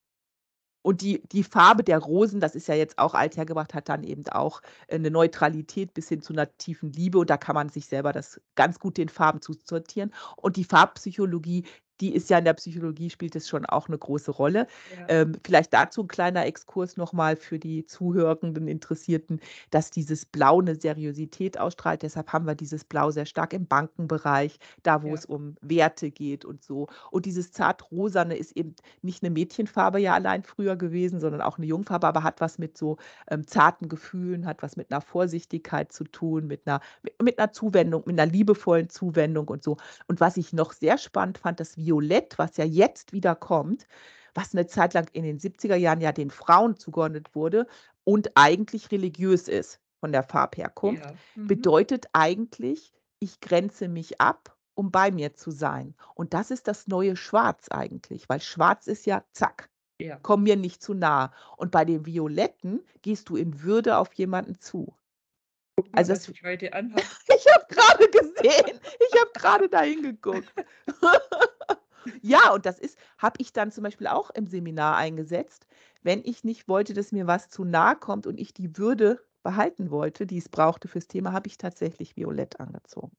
und die, die Farbe der Rosen, das ist ja jetzt auch althergebracht, hat dann eben auch eine äh, Neutralität bis hin zu einer tiefen Liebe. Und da kann man sich selber das ganz gut den Farben zusortieren. Und die Farbpsychologie, die ist ja in der Psychologie, spielt es schon auch eine große Rolle. Ja. Ähm, vielleicht dazu ein kleiner Exkurs nochmal für die Zuhörenden, Interessierten, dass dieses Blau eine Seriosität ausstrahlt. Deshalb haben wir dieses Blau sehr stark im Bankenbereich, da wo ja. es um Werte geht und so. Und dieses zartrosane ist eben nicht eine Mädchenfarbe ja allein früher gewesen, sondern auch eine Jungfarbe, aber hat was mit so ähm, zarten Gefühlen, hat was mit einer Vorsichtigkeit zu tun, mit einer, mit, mit einer Zuwendung, mit einer liebevollen Zuwendung und so. Und was ich noch sehr spannend fand, dass wir Violett, was ja jetzt wieder kommt, was eine Zeit lang in den 70er Jahren ja den Frauen zugeordnet wurde und eigentlich religiös ist von der Farbherkunft, ja. mhm. bedeutet eigentlich, ich grenze mich ab, um bei mir zu sein. Und das ist das neue Schwarz eigentlich, weil Schwarz ist ja zack. Ja. Komm mir nicht zu nah. Und bei den Violetten gehst du in Würde auf jemanden zu. Guck mal, also das, ich heute anhabe. *laughs* ich habe gerade gesehen. Ich habe gerade dahin geguckt. *laughs* Ja, und das ist, habe ich dann zum Beispiel auch im Seminar eingesetzt, wenn ich nicht wollte, dass mir was zu nahe kommt und ich die Würde behalten wollte, die es brauchte fürs Thema, habe ich tatsächlich violett angezogen.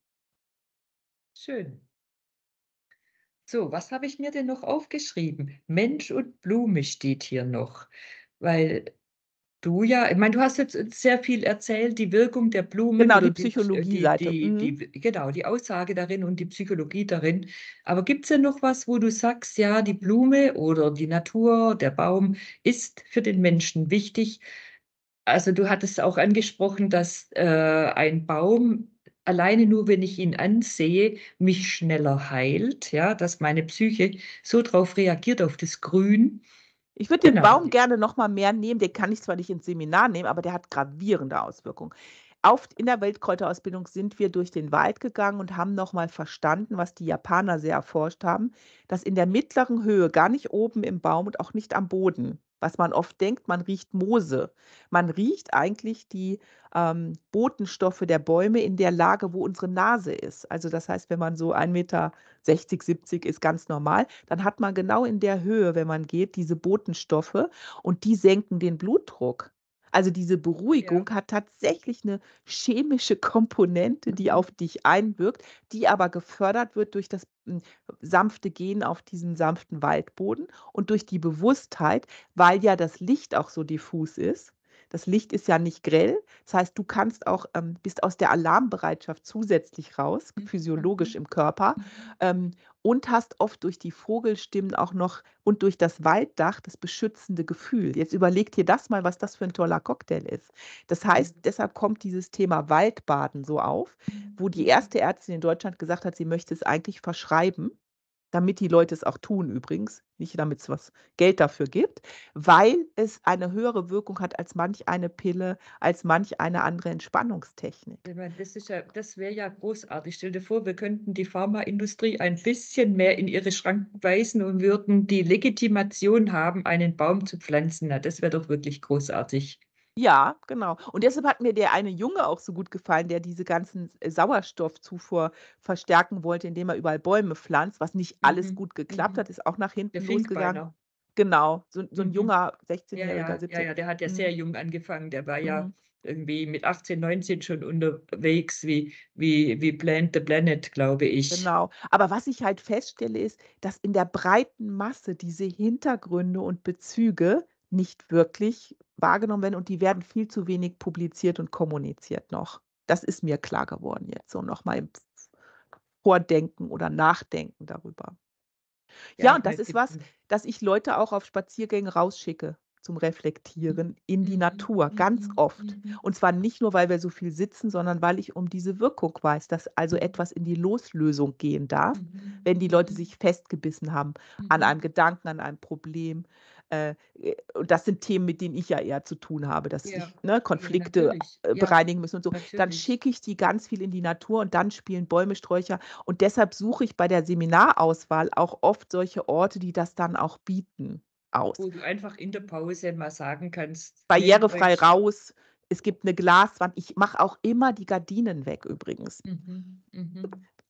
Schön. So, was habe ich mir denn noch aufgeschrieben? Mensch und Blume steht hier noch, weil Du ja, ich meine, du hast jetzt sehr viel erzählt, die Wirkung der Blumen. Genau, die Psychologie-Seite. Die, die, mhm. die, genau, die Aussage darin und die Psychologie darin. Aber gibt es denn noch was, wo du sagst, ja, die Blume oder die Natur, der Baum ist für den Menschen wichtig? Also du hattest auch angesprochen, dass äh, ein Baum alleine nur, wenn ich ihn ansehe, mich schneller heilt, ja, dass meine Psyche so darauf reagiert, auf das Grün, ich würde genau. den Baum gerne noch mal mehr nehmen. Den kann ich zwar nicht ins Seminar nehmen, aber der hat gravierende Auswirkungen. Auf, in der Weltkräuterausbildung sind wir durch den Wald gegangen und haben nochmal verstanden, was die Japaner sehr erforscht haben, dass in der mittleren Höhe, gar nicht oben im Baum und auch nicht am Boden, was man oft denkt, man riecht Moose. Man riecht eigentlich die ähm, Botenstoffe der Bäume in der Lage, wo unsere Nase ist. Also das heißt, wenn man so 1,60 Meter, 70 ist ganz normal, dann hat man genau in der Höhe, wenn man geht, diese Botenstoffe und die senken den Blutdruck. Also diese Beruhigung ja. hat tatsächlich eine chemische Komponente, die auf dich einwirkt, die aber gefördert wird durch das hm, sanfte Gehen auf diesen sanften Waldboden und durch die Bewusstheit, weil ja das Licht auch so diffus ist. Das Licht ist ja nicht grell. Das heißt, du kannst auch, ähm, bist aus der Alarmbereitschaft zusätzlich raus, mhm. physiologisch mhm. im Körper. Mhm. Ähm, und hast oft durch die Vogelstimmen auch noch und durch das Walddach das beschützende Gefühl. Jetzt überlegt dir das mal, was das für ein toller Cocktail ist. Das heißt, mhm. deshalb kommt dieses Thema Waldbaden so auf, mhm. wo die erste Ärztin in Deutschland gesagt hat, sie möchte es eigentlich verschreiben damit die Leute es auch tun übrigens, nicht damit es was Geld dafür gibt, weil es eine höhere Wirkung hat als manch eine Pille, als manch eine andere Entspannungstechnik. Das, ja, das wäre ja großartig. Stell dir vor, wir könnten die Pharmaindustrie ein bisschen mehr in ihre Schranken weisen und würden die Legitimation haben, einen Baum zu pflanzen. Na, das wäre doch wirklich großartig. Ja, genau. Und deshalb hat mir der eine Junge auch so gut gefallen, der diese ganzen äh, Sauerstoffzufuhr verstärken wollte, indem er überall Bäume pflanzt, was nicht alles Mhm. gut geklappt Mhm. hat, ist auch nach Der hinten losgegangen. Genau, so, 'n so 'n Mhm. junger 16-Jähriger, ja, ja, ja, der hat ja sehr mhm. jung angefangen. Der war ja mhm. irgendwie mit 18, 19 schon unterwegs wie wie wie Plant the Planet, glaube ich. Genau. Aber was ich halt feststelle, ist, dass in der breiten Masse diese Hintergründe und Bezüge nicht wirklich wahrgenommen werden und die werden viel zu wenig publiziert und kommuniziert noch. Das ist mir klar geworden jetzt, so nochmal im Vordenken oder Nachdenken darüber. Ja, ja und das ist was, dass ich Leute auch auf Spaziergängen rausschicke zum hm, Reflektieren in die mhm, Natur, mhm, ganz mhm, oft. Und zwar nicht nur, weil wir so viel sitzen, sondern weil ich um diese Wirkung weiß, dass also etwas in die Loslösung gehen darf, wenn die Leute sich festgebissen haben an einem Gedanken, an einem Problem, äh, äh, und das sind Themen, mit denen ich ja eher zu tun habe, dass ja. ich ne, Konflikte äh, ja, bereinigen muss und so. Natürlich. Dann schicke ich die ganz viel in die Natur und dann spielen Bäume, Sträucher. Und deshalb suche ich bei der Seminarauswahl auch oft solche Orte, die das dann auch bieten. Aus. Wo du einfach in der Pause mal sagen kannst. Barrierefrei raus. Es gibt eine Glaswand. Ich mache auch immer die Gardinen weg übrigens. Mhm, mh.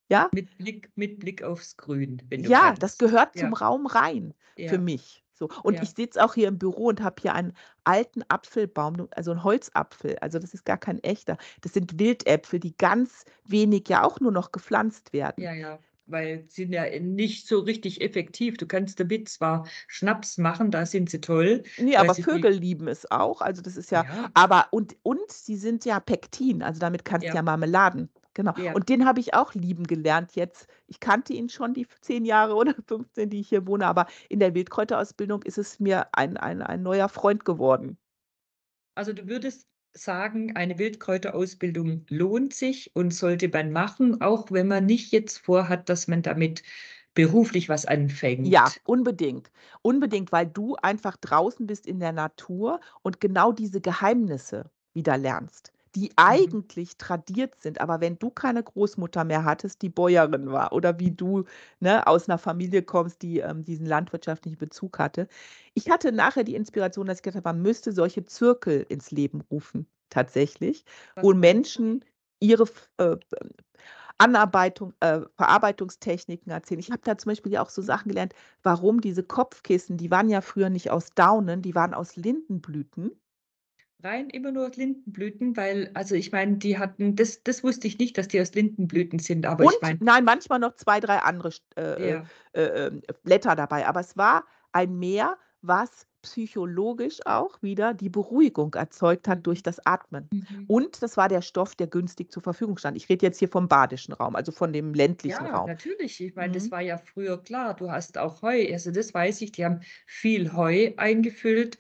Ja? Mit Blick, mit Blick aufs Grün. ja, kannst. das gehört ja. zum Raum rein ja. für mich. So. Und ja. ich sitze auch hier im Büro und habe hier einen alten Apfelbaum, also einen Holzapfel. Also das ist gar kein echter. Das sind Wildäpfel, die ganz wenig ja auch nur noch gepflanzt werden. Ja, ja, weil sie sind ja nicht so richtig effektiv. Du kannst damit zwar Schnaps machen, da sind sie toll. Nee, aber Vögel nicht... lieben es auch. Also das ist ja, ja, aber und, und sie sind ja Pektin, also damit kannst du ja. ja Marmeladen Genau. Ja. Und den habe ich auch lieben gelernt jetzt. Ich kannte ihn schon die zehn Jahre *laughs* oder 15, die ich hier wohne, aber in der Wildkräuterausbildung ist es mir ein, ein, ein neuer Freund geworden. Also du würdest sagen, eine Wildkräuterausbildung lohnt sich und sollte man machen, auch wenn man nicht jetzt vorhat, dass man damit beruflich was anfängt. Ja, unbedingt. Unbedingt, weil du einfach draußen bist in der Natur und genau diese Geheimnisse wieder lernst die mhm. eigentlich tradiert sind. Aber wenn du keine Großmutter mehr hattest, die Bäuerin war oder wie du ne, aus einer Familie kommst, die ähm, diesen landwirtschaftlichen Bezug hatte. Ich hatte nachher die Inspiration, dass ich gedacht habe, man müsste solche Zirkel ins Leben rufen, tatsächlich, Was wo Menschen ihre äh, ähm, Anarbeitung, äh, Verarbeitungstechniken erzählen. Ich habe da zum Beispiel ja auch so mhm. Sachen gelernt, warum diese Kopfkissen, die waren ja früher nicht aus Daunen, die waren aus Lindenblüten. Rein immer nur Lindenblüten, weil, also ich meine, die hatten, das, das wusste ich nicht, dass die aus Lindenblüten sind, aber Und, ich meine. Nein, manchmal noch zwei, drei andere äh, äh ja. äh, äh, Blätter dabei. Aber es war ein Meer, was psychologisch auch wieder die Beruhigung erzeugt hat durch das Atmen. Mhm. Und das war der Stoff, der günstig zur Verfügung stand. Ich rede jetzt hier vom badischen Raum, also von dem ländlichen ja, Raum. Ja, natürlich. Ich meine, mhm. das war ja früher klar. Du hast auch Heu. Also das weiß ich. Die haben viel Heu eingefüllt.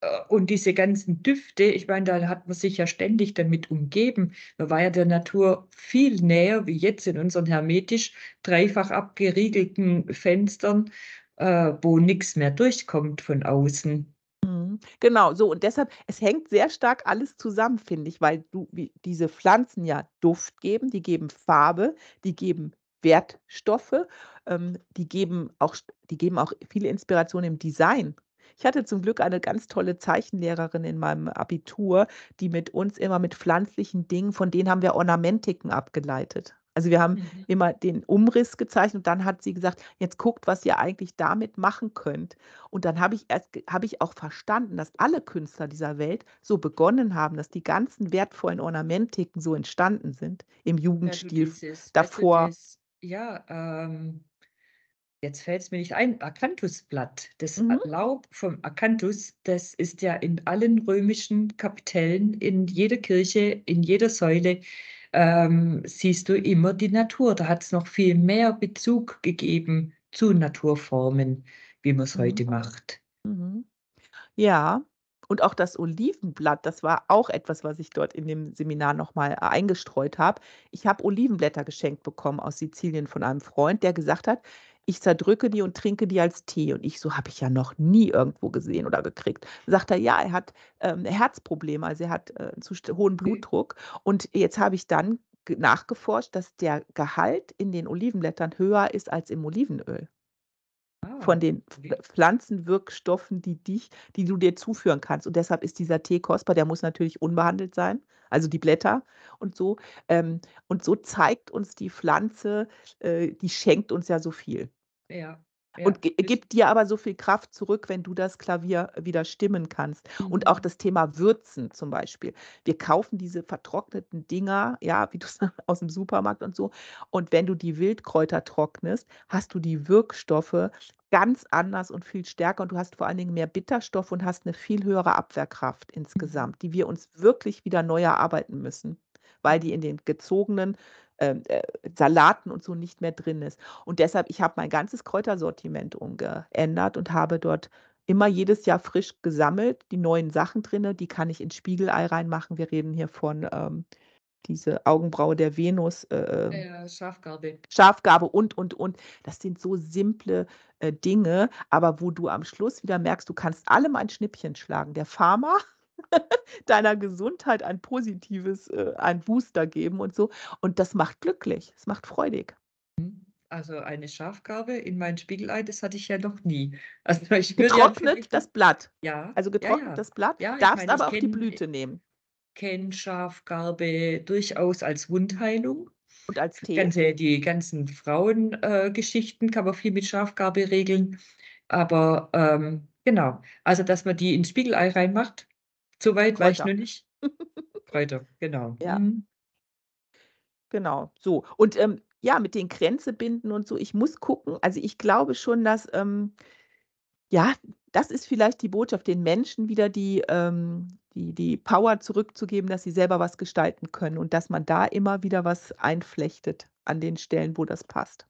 Äh, und diese ganzen Düfte, ich meine, da hat man sich ja ständig damit umgeben. Man war ja der Natur viel näher, wie jetzt in unseren hermetisch dreifach abgeriegelten Fenstern, äh, wo nichts mehr durchkommt von außen. Mhm. Genau, so und deshalb, es hängt sehr stark alles zusammen, finde ich, weil du wie, diese Pflanzen ja Duft geben, die geben Farbe, die geben Wertstoffe, ähm, die geben auch, die geben auch viele Inspirationen im Design. Ich hatte zum Glück eine ganz tolle Zeichenlehrerin in meinem Abitur, die mit uns immer mit pflanzlichen Dingen, von denen haben wir Ornamentiken abgeleitet. Also wir haben mhm. immer den Umriss gezeichnet und dann hat sie gesagt, jetzt guckt, was ihr eigentlich damit machen könnt. Und dann habe ich erst ich auch verstanden, dass alle Künstler dieser Welt so begonnen haben, dass die ganzen wertvollen Ornamentiken so entstanden sind im Jugendstil ja, dieses, davor. Dieses, ja, ähm, Jetzt fällt es mir nicht ein, Akanthusblatt. Das mhm. Laub vom Akanthus, das ist ja in allen römischen Kapitellen, in jeder Kirche, in jeder Säule, ähm, siehst du immer die Natur. Da hat es noch viel mehr Bezug gegeben zu Naturformen, wie man es mhm. heute macht. Mhm. Ja, und auch das Olivenblatt, das war auch etwas, was ich dort in dem Seminar nochmal äh, eingestreut habe. Ich habe Olivenblätter geschenkt bekommen aus Sizilien von einem Freund, der gesagt hat, ich zerdrücke die und trinke die als Tee. Und ich so habe ich ja noch nie irgendwo gesehen oder gekriegt. Sagt er, ja, er hat ähm, Herzprobleme, also er hat äh, zu hohen Blutdruck. Und jetzt habe ich dann nachgeforscht, dass der Gehalt in den Olivenblättern höher ist als im Olivenöl. Ah, von den okay. Pflanzenwirkstoffen, die, dich, die du dir zuführen kannst. Und deshalb ist dieser Tee kostbar. Der muss natürlich unbehandelt sein, also die Blätter und so. Ähm, und so zeigt uns die Pflanze, äh, die schenkt uns ja so viel ja. und gibt dir aber so viel Kraft zurück, wenn du das Klavier äh, wieder stimmen kannst. Mhm. Und auch mhm. das Thema Würzen zum Beispiel. Wir kaufen diese vertrockneten Dinger, ja, wie du es *laughs* aus dem Supermarkt und so. Und wenn du die Wildkräuter trocknest, hast du die Wirkstoffe ganz anders und viel stärker. Und du hast vor allen Dingen mehr Bitterstoff und hast eine viel höhere Abwehrkraft mhm. insgesamt, die wir uns wirklich wieder neu erarbeiten müssen, weil die in den gezogenen ähm, äh, Salaten und so nicht mehr drin ist. Und deshalb, ich habe mein ganzes Kräutersortiment umgeändert und habe dort immer jedes Jahr frisch gesammelt, die neuen Sachen drin, die kann ich ins Spiegelei reinmachen. Wir reden hier von ähm, diese Augenbraue der Venus. Äh, ähm, Schafgarbe. Schafgarbe und, und, und. Das sind so simple äh, Dinge, aber wo du am Schluss wieder merkst, du kannst allem ein Schnippchen schlagen. Der Farmer *laughs* deiner Gesundheit ein positives, äh, ein Booster geben und so. Und das macht glücklich, es macht freudig. Mhm. Also eine Schafgarbe in mein Spiegelei, das hatte ich ja noch nie. *laughs* Also ich getrocknet ja das Blatt. Ja. Also getrocknet ja, das Blatt. Ja, darfst meine, aber auch kenn, die Blüte nehmen. Kenn Schafgarbe durchaus als Wundheilung. Und als Tee. Ganze, die ganzen Frauengeschichten äh, kann man viel mit Schafgarbe regeln. Aber ähm, genau, also dass man die ins Spiegelei reinmacht, so weit Kräuter. war ich noch nicht. *laughs* Kräuter, genau. Ja. Mhm. Genau, so. Und ähm, ja, mit den Grenzebinden und so, ich muss gucken. Also ich glaube schon, dass, ähm, ja, das ist vielleicht die Botschaft, den Menschen wieder die, ähm, die, die Power zurückzugeben, dass sie selber was gestalten können und dass man da immer wieder was einflechtet an den Stellen, wo das passt.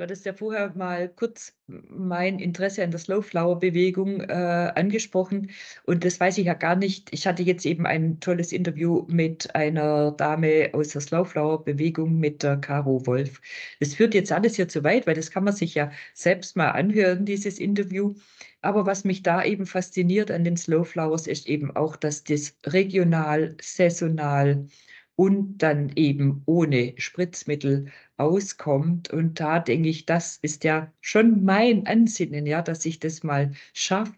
Du hattest ja vorher mal kurz mein Interesse an der Slow Flower Bewegung äh, angesprochen und das weiß ich ja gar nicht. Ich hatte jetzt eben ein tolles Interview mit einer Dame aus der Slow Flower Bewegung mit der Caro Wolf. Das führt jetzt alles hier zu weit, weil das kann man sich ja selbst mal anhören, dieses Interview. Aber was mich da eben fasziniert an den Slow Flowers ist eben auch, dass das regional, saisonal und dann eben ohne Spritzmittel auskommt. Und da denke ich, das ist ja schon mein Ansinnen, ja, dass ich das mal schaffe.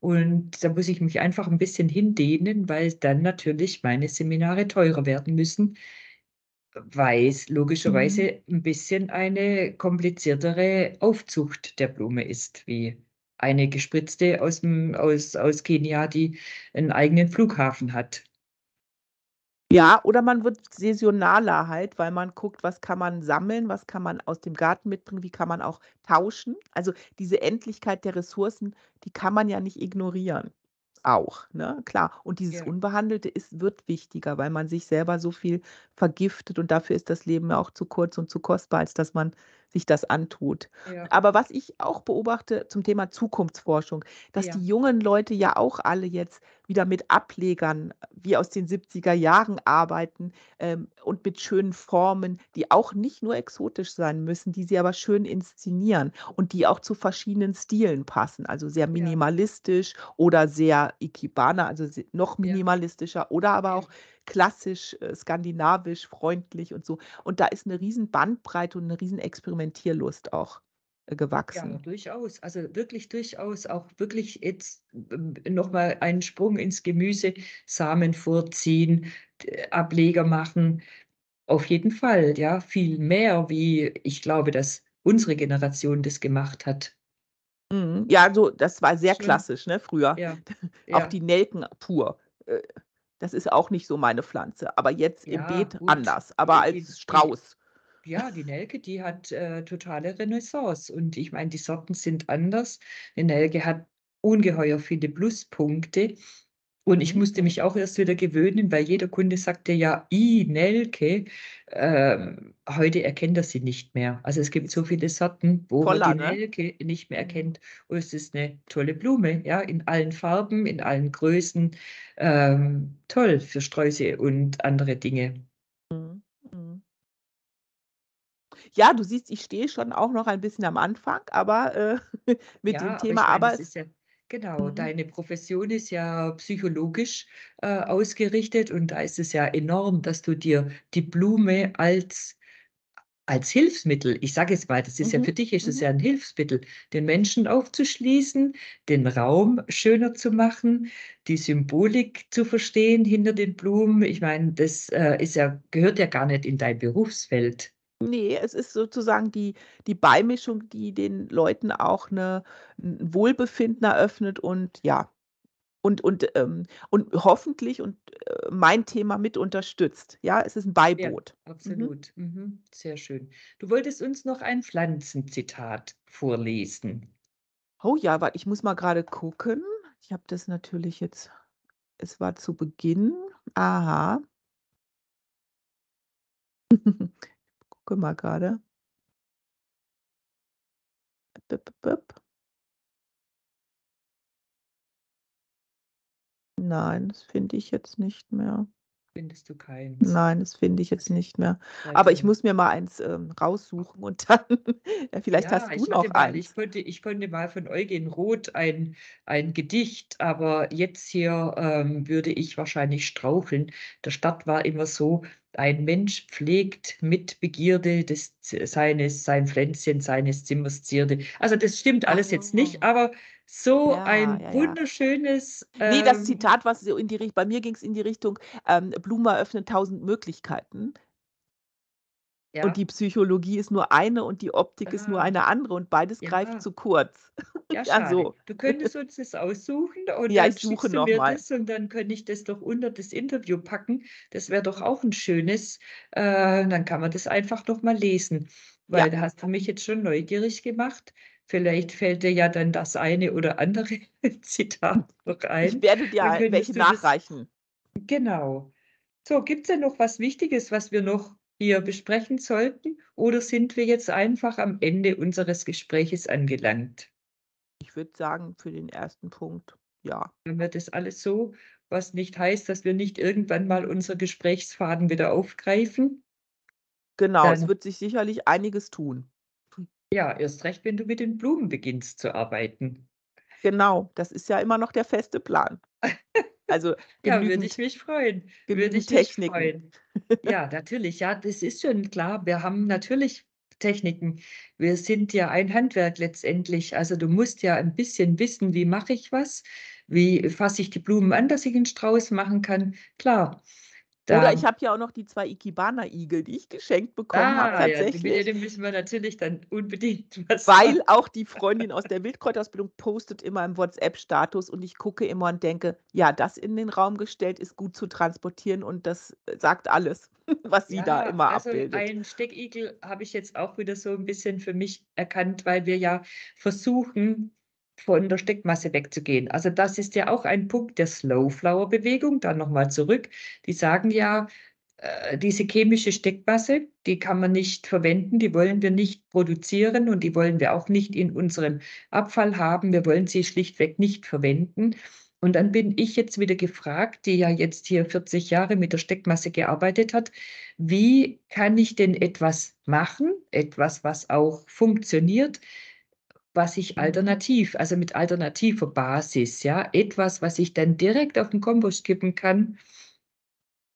Und da muss ich mich einfach ein bisschen hindehnen, weil dann natürlich meine Seminare teurer werden müssen, weil es logischerweise mhm. ein bisschen eine kompliziertere Aufzucht der Blume ist, wie eine gespritzte aus, dem, aus, aus Kenia, die einen eigenen Flughafen hat. Ja, oder man wird saisonaler halt, weil man guckt, was kann man sammeln, was kann man aus dem Garten mitbringen, wie kann man auch tauschen. Also diese Endlichkeit der Ressourcen, die kann man ja nicht ignorieren. Auch, ne? Klar. Und dieses Ja. Unbehandelte ist, wird wichtiger, weil man sich selber so viel vergiftet und dafür ist das Leben ja auch zu kurz und zu kostbar, als dass man sich das antut. Ja. Aber was ich auch beobachte zum Thema Zukunftsforschung, dass Ja. die jungen Leute ja auch alle jetzt wieder mit Ablegern wie aus den 70er Jahren arbeiten ähm, und mit schönen Formen, die auch nicht nur exotisch sein müssen, die sie aber schön inszenieren und die auch zu verschiedenen Stilen passen, also sehr minimalistisch ja. oder sehr Ikebana, also noch minimalistischer ja. oder aber auch klassisch, äh, skandinavisch, freundlich und so. Und da ist eine riesen Bandbreite und eine riesen Experimentierlust auch. Äh, gewachsen. Ja, durchaus. Also wirklich durchaus auch wirklich jetzt ähm, nochmal einen Sprung ins Gemüse, Samen vorziehen, äh, Ableger machen. Auf jeden Fall, ja, viel mehr, wie ich glaube, dass unsere Generation das gemacht hat. Mhm. Ja, so, also das war sehr Schön. klassisch, ne, früher. Ja. *laughs* auch ja. die Nelken pur. Äh, das ist auch nicht so meine Pflanze, aber jetzt ja, im Beet gut. anders, aber als Strauß ja, die Nelke, die hat äh, totale Renaissance. Und ich meine, die Sorten sind anders. Die Nelke hat ungeheuer viele Pluspunkte. Und ich mhm. musste mich auch erst wieder gewöhnen, weil jeder Kunde sagte ja, i, Nelke. Ähm, heute erkennt er sie nicht mehr. Also es gibt so viele Sorten, wo Voll man die ne? Nelke nicht mehr mhm. erkennt. Und oh, es ist eine tolle Blume, ja, in allen Farben, in allen Größen. Ähm, toll für Sträuße und andere Dinge. ja, du siehst, ich stehe schon auch noch ein bisschen am Anfang, aber äh, *laughs* mit ja, dem Thema aber Arbeit. Ja, genau, mhm. deine Profession ist ja psychologisch äh, ausgerichtet und da ist es ja enorm, dass du dir die Blume als als Hilfsmittel, ich sage es mal, das ist mhm. ja für dich ist es mhm. ja ein Hilfsmittel, den Menschen aufzuschließen, den Raum schöner zu machen, die Symbolik zu verstehen hinter den Blumen. Ich meine, das äh, ist ja, gehört ja gar nicht in dein Berufsfeld. Nee, es ist sozusagen die die Beimischung, die den Leuten auch 'ne 'n Wohlbefinden eröffnet und ja, und und, ähm und hoffentlich und, äh, mein Thema mit unterstützt. Ja, es ist ein Beiboot. Mhm. absolut. Mhm, sehr schön. Du wolltest uns noch ein Pflanzenzitat vorlesen. Oh ja, warte, ich muss mal gerade gucken. Ich habe das natürlich jetzt es war zu Beginn. Aha. *laughs* Guck mal gerade. Nein, das finde ich jetzt nicht mehr. Findest du keins? Nein, das finde ich jetzt nicht mehr. Aber ich genau. muss mir mal eins ähm, raussuchen und dann, *laughs* ja, vielleicht ja, hast du noch mal, eins. Ich könnte, ich könnte mal von Eugen Roth ein, ein Gedicht, aber jetzt hier ähm, würde ich wahrscheinlich straucheln. Der Stadt war immer so, ein Mensch pflegt mit Begierde des, seines, sein Pflänzchen, seines Zimmers Zierde. Also das stimmt alles jetzt nicht, aber so ja, ein ja, wunderschönes. Ja. Nee, das ähm Zitat, was so in die Richtung, bei mir ging es in die Richtung, ähm, Blume eröffnet tausend Möglichkeiten. Ja. Und die Psychologie ist nur eine und die Optik ah. ist nur ah. eine andere und beides ja. greift zu kurz. *laughs* Ja, also. Du könntest uns das aussuchen und ja, ich suche noch mir mal. das und dann könnte ich das doch unter das Interview packen. Das wäre doch auch ein schönes. Äh, dann kann man das einfach noch mal lesen, weil da hast du mich jetzt schon neugierig gemacht. Vielleicht fällt dir ja dann das eine oder andere *laughs* Zitat noch ein. Ich werde dir welche nachreichen. Genau. So, gibt es denn noch was Wichtiges, was wir noch hier besprechen sollten? Oder sind wir jetzt einfach am Ende unseres Gespräches angelangt? Ich würde sagen, für den ersten Punkt, ja. Dann wird das alles so, was nicht heißt, dass wir nicht irgendwann mal unsere Gesprächsfaden wieder aufgreifen. Genau, Dann, es wird sich sicherlich einiges tun. Ja, erst recht, wenn du mit den Blumen beginnst zu arbeiten. Genau, das ist ja immer noch der feste Plan. Also *laughs* ja, würde ich mich freuen. Würde ich Techniken. freuen. *laughs* Ja, natürlich. Ja, das ist schon klar. Wir haben natürlich Techniken. Wir sind ja ein Handwerk letztendlich. Also du musst ja ein bisschen wissen, wie mache ich was, wie fasse ich die Blumen an, dass ich einen Strauß machen kann. Klar. Da. Oder ich habe ja auch noch die zwei Ikebana-Igel, die ich geschenkt bekommen ah, habe. Tatsächlich. Ja, die, müssen wir natürlich dann unbedingt *laughs* was Weil auch die Freundin aus der Wildkräuterausbildung postet immer im WhatsApp-Status und ich gucke immer und denke, ja, das in den Raum gestellt ist gut zu transportieren und das sagt alles, *laughs* was sie ja, da immer also abbildet. Einen Steckigel habe ich jetzt auch wieder so ein bisschen für mich erkannt, weil wir ja versuchen, von der Steckmasse wegzugehen. Also das ist ja auch ein Punkt der Slow Flower Bewegung, dann nochmal zurück. Die sagen ja, äh, diese chemische Steckmasse, die kann man nicht verwenden, die wollen wir nicht produzieren und die wollen wir auch nicht in unserem Abfall haben. Wir wollen sie schlichtweg nicht verwenden. Und dann bin ich jetzt wieder gefragt, die ja jetzt hier 40 Jahre mit der Steckmasse gearbeitet hat, wie kann ich denn etwas machen, etwas, was auch funktioniert, was ich alternativ, also mit alternativer Basis, ja, etwas, was ich dann direkt auf den Kompost kippen kann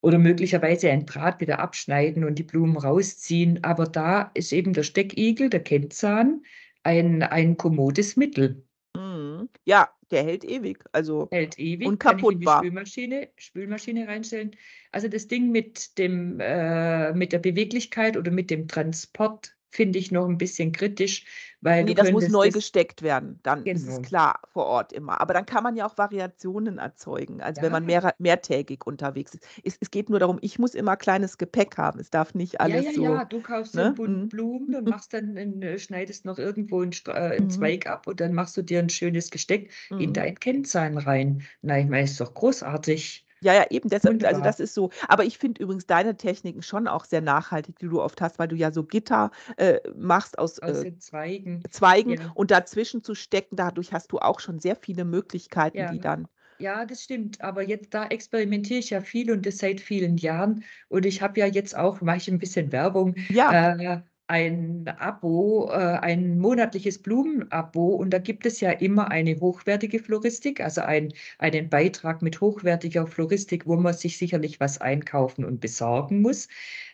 oder möglicherweise ein Draht wieder abschneiden und die Blumen rausziehen. Aber da ist eben der Steckigel, der Kennzahn, ein, ein kommodes Mittel. Mhm. Ja, der hält ewig. Also hält ewig. Und kaputt kann ich in die Spülmaschine, Spülmaschine reinstellen. Also das Ding mit, dem, äh, mit der Beweglichkeit oder mit dem Transport finde ich noch ein bisschen kritisch, weil nee, das muss neu das gesteckt werden. Dann genau. ist es genau. klar vor Ort immer. Aber dann kann man ja auch Variationen erzeugen. Also ja. wenn man mehr, mehrtägig unterwegs ist. Es, es, geht nur darum, ich muss immer kleines Gepäck haben. Es darf nicht alles ja, ja, so. Ja, du kaufst ne? einen mhm. Blumen und mhm. machst dann, einen, äh, schneidest noch irgendwo einen, äh, einen mhm. Zweig ab und dann machst du dir ein schönes Gesteck mhm. in dein Kennzahlen rein. Nein, ich meine, ist doch großartig. Ja, ja, eben deshalb, Wunderbar. also das ist so. Aber ich finde übrigens deine Techniken schon auch sehr nachhaltig, die du oft hast, weil du ja so Gitter äh, machst aus, aus äh, Zweigen, Zweigen ja. und dazwischen zu stecken, dadurch hast du auch schon sehr viele Möglichkeiten, ja. die dann. Ja, das stimmt. Aber jetzt da experimentiere ich ja viel und das seit vielen Jahren. Und ich habe ja jetzt auch, mache ich ein bisschen Werbung. Ja. Äh, ein Abo, äh, ein monatliches Blumenabo und da gibt es ja immer eine hochwertige Floristik, also ein, einen Beitrag mit hochwertiger Floristik, wo man sich sicherlich was einkaufen und besorgen muss.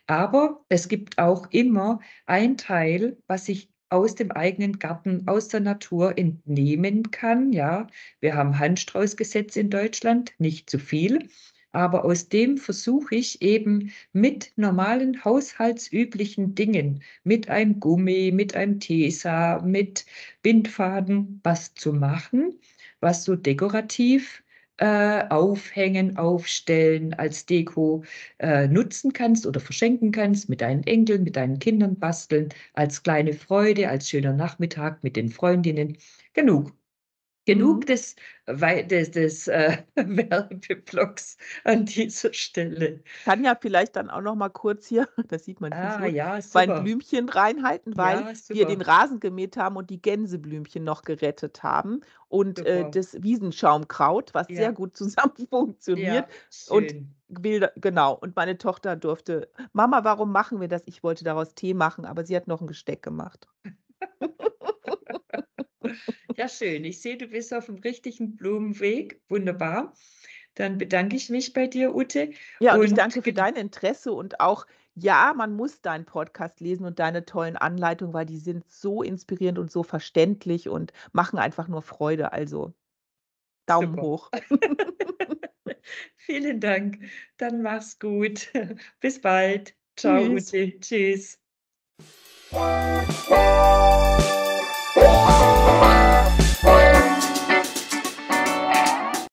Aber es gibt auch immer ein Teil, was ich aus dem eigenen Garten, aus der Natur entnehmen kann. Ja, wir haben Handstraußgesetz in Deutschland, nicht zu viel aber aus dem versuche ich eben mit normalen haushaltsüblichen Dingen, mit einem Gummi, mit einem Tesa, mit Bindfaden was zu machen, was so dekorativ äh, aufhängen, aufstellen, als Deko äh, nutzen kannst oder verschenken kannst, mit deinen Enkeln, mit deinen Kindern basteln, als kleine Freude, als schöner Nachmittag mit den Freundinnen. Genug Genug mhm. des, des, des äh, *laughs* Werbeblocks an dieser Stelle. Kann ja vielleicht dann auch noch mal kurz hier, *laughs* das sieht man ah, hier, ja, mein Blümchen reinhalten, weil ja, wir den Rasen gemäht haben und die Gänseblümchen noch gerettet haben und äh, das Wiesenschaumkraut, was ja. sehr gut zusammen *laughs* funktioniert. und Bilder, genau. Und meine Tochter durfte, Mama, warum machen wir das? Ich wollte daraus Tee machen, aber sie hat noch ein Gesteck gemacht. Ja, schön. Ich sehe, du bist auf dem richtigen Blumenweg. Wunderbar. Dann bedanke ich mich bei dir, Ute. Ja, und, und ich danke für dein Interesse und auch, ja, man muss deinen Podcast lesen und deine tollen Anleitungen, weil die sind so inspirierend und so verständlich und machen einfach nur Freude. Also Daumen Super. hoch. *laughs* Vielen Dank. Dann mach's gut. *laughs* Bis bald. Ciao, Tschüss. Ute. Tschüss. Música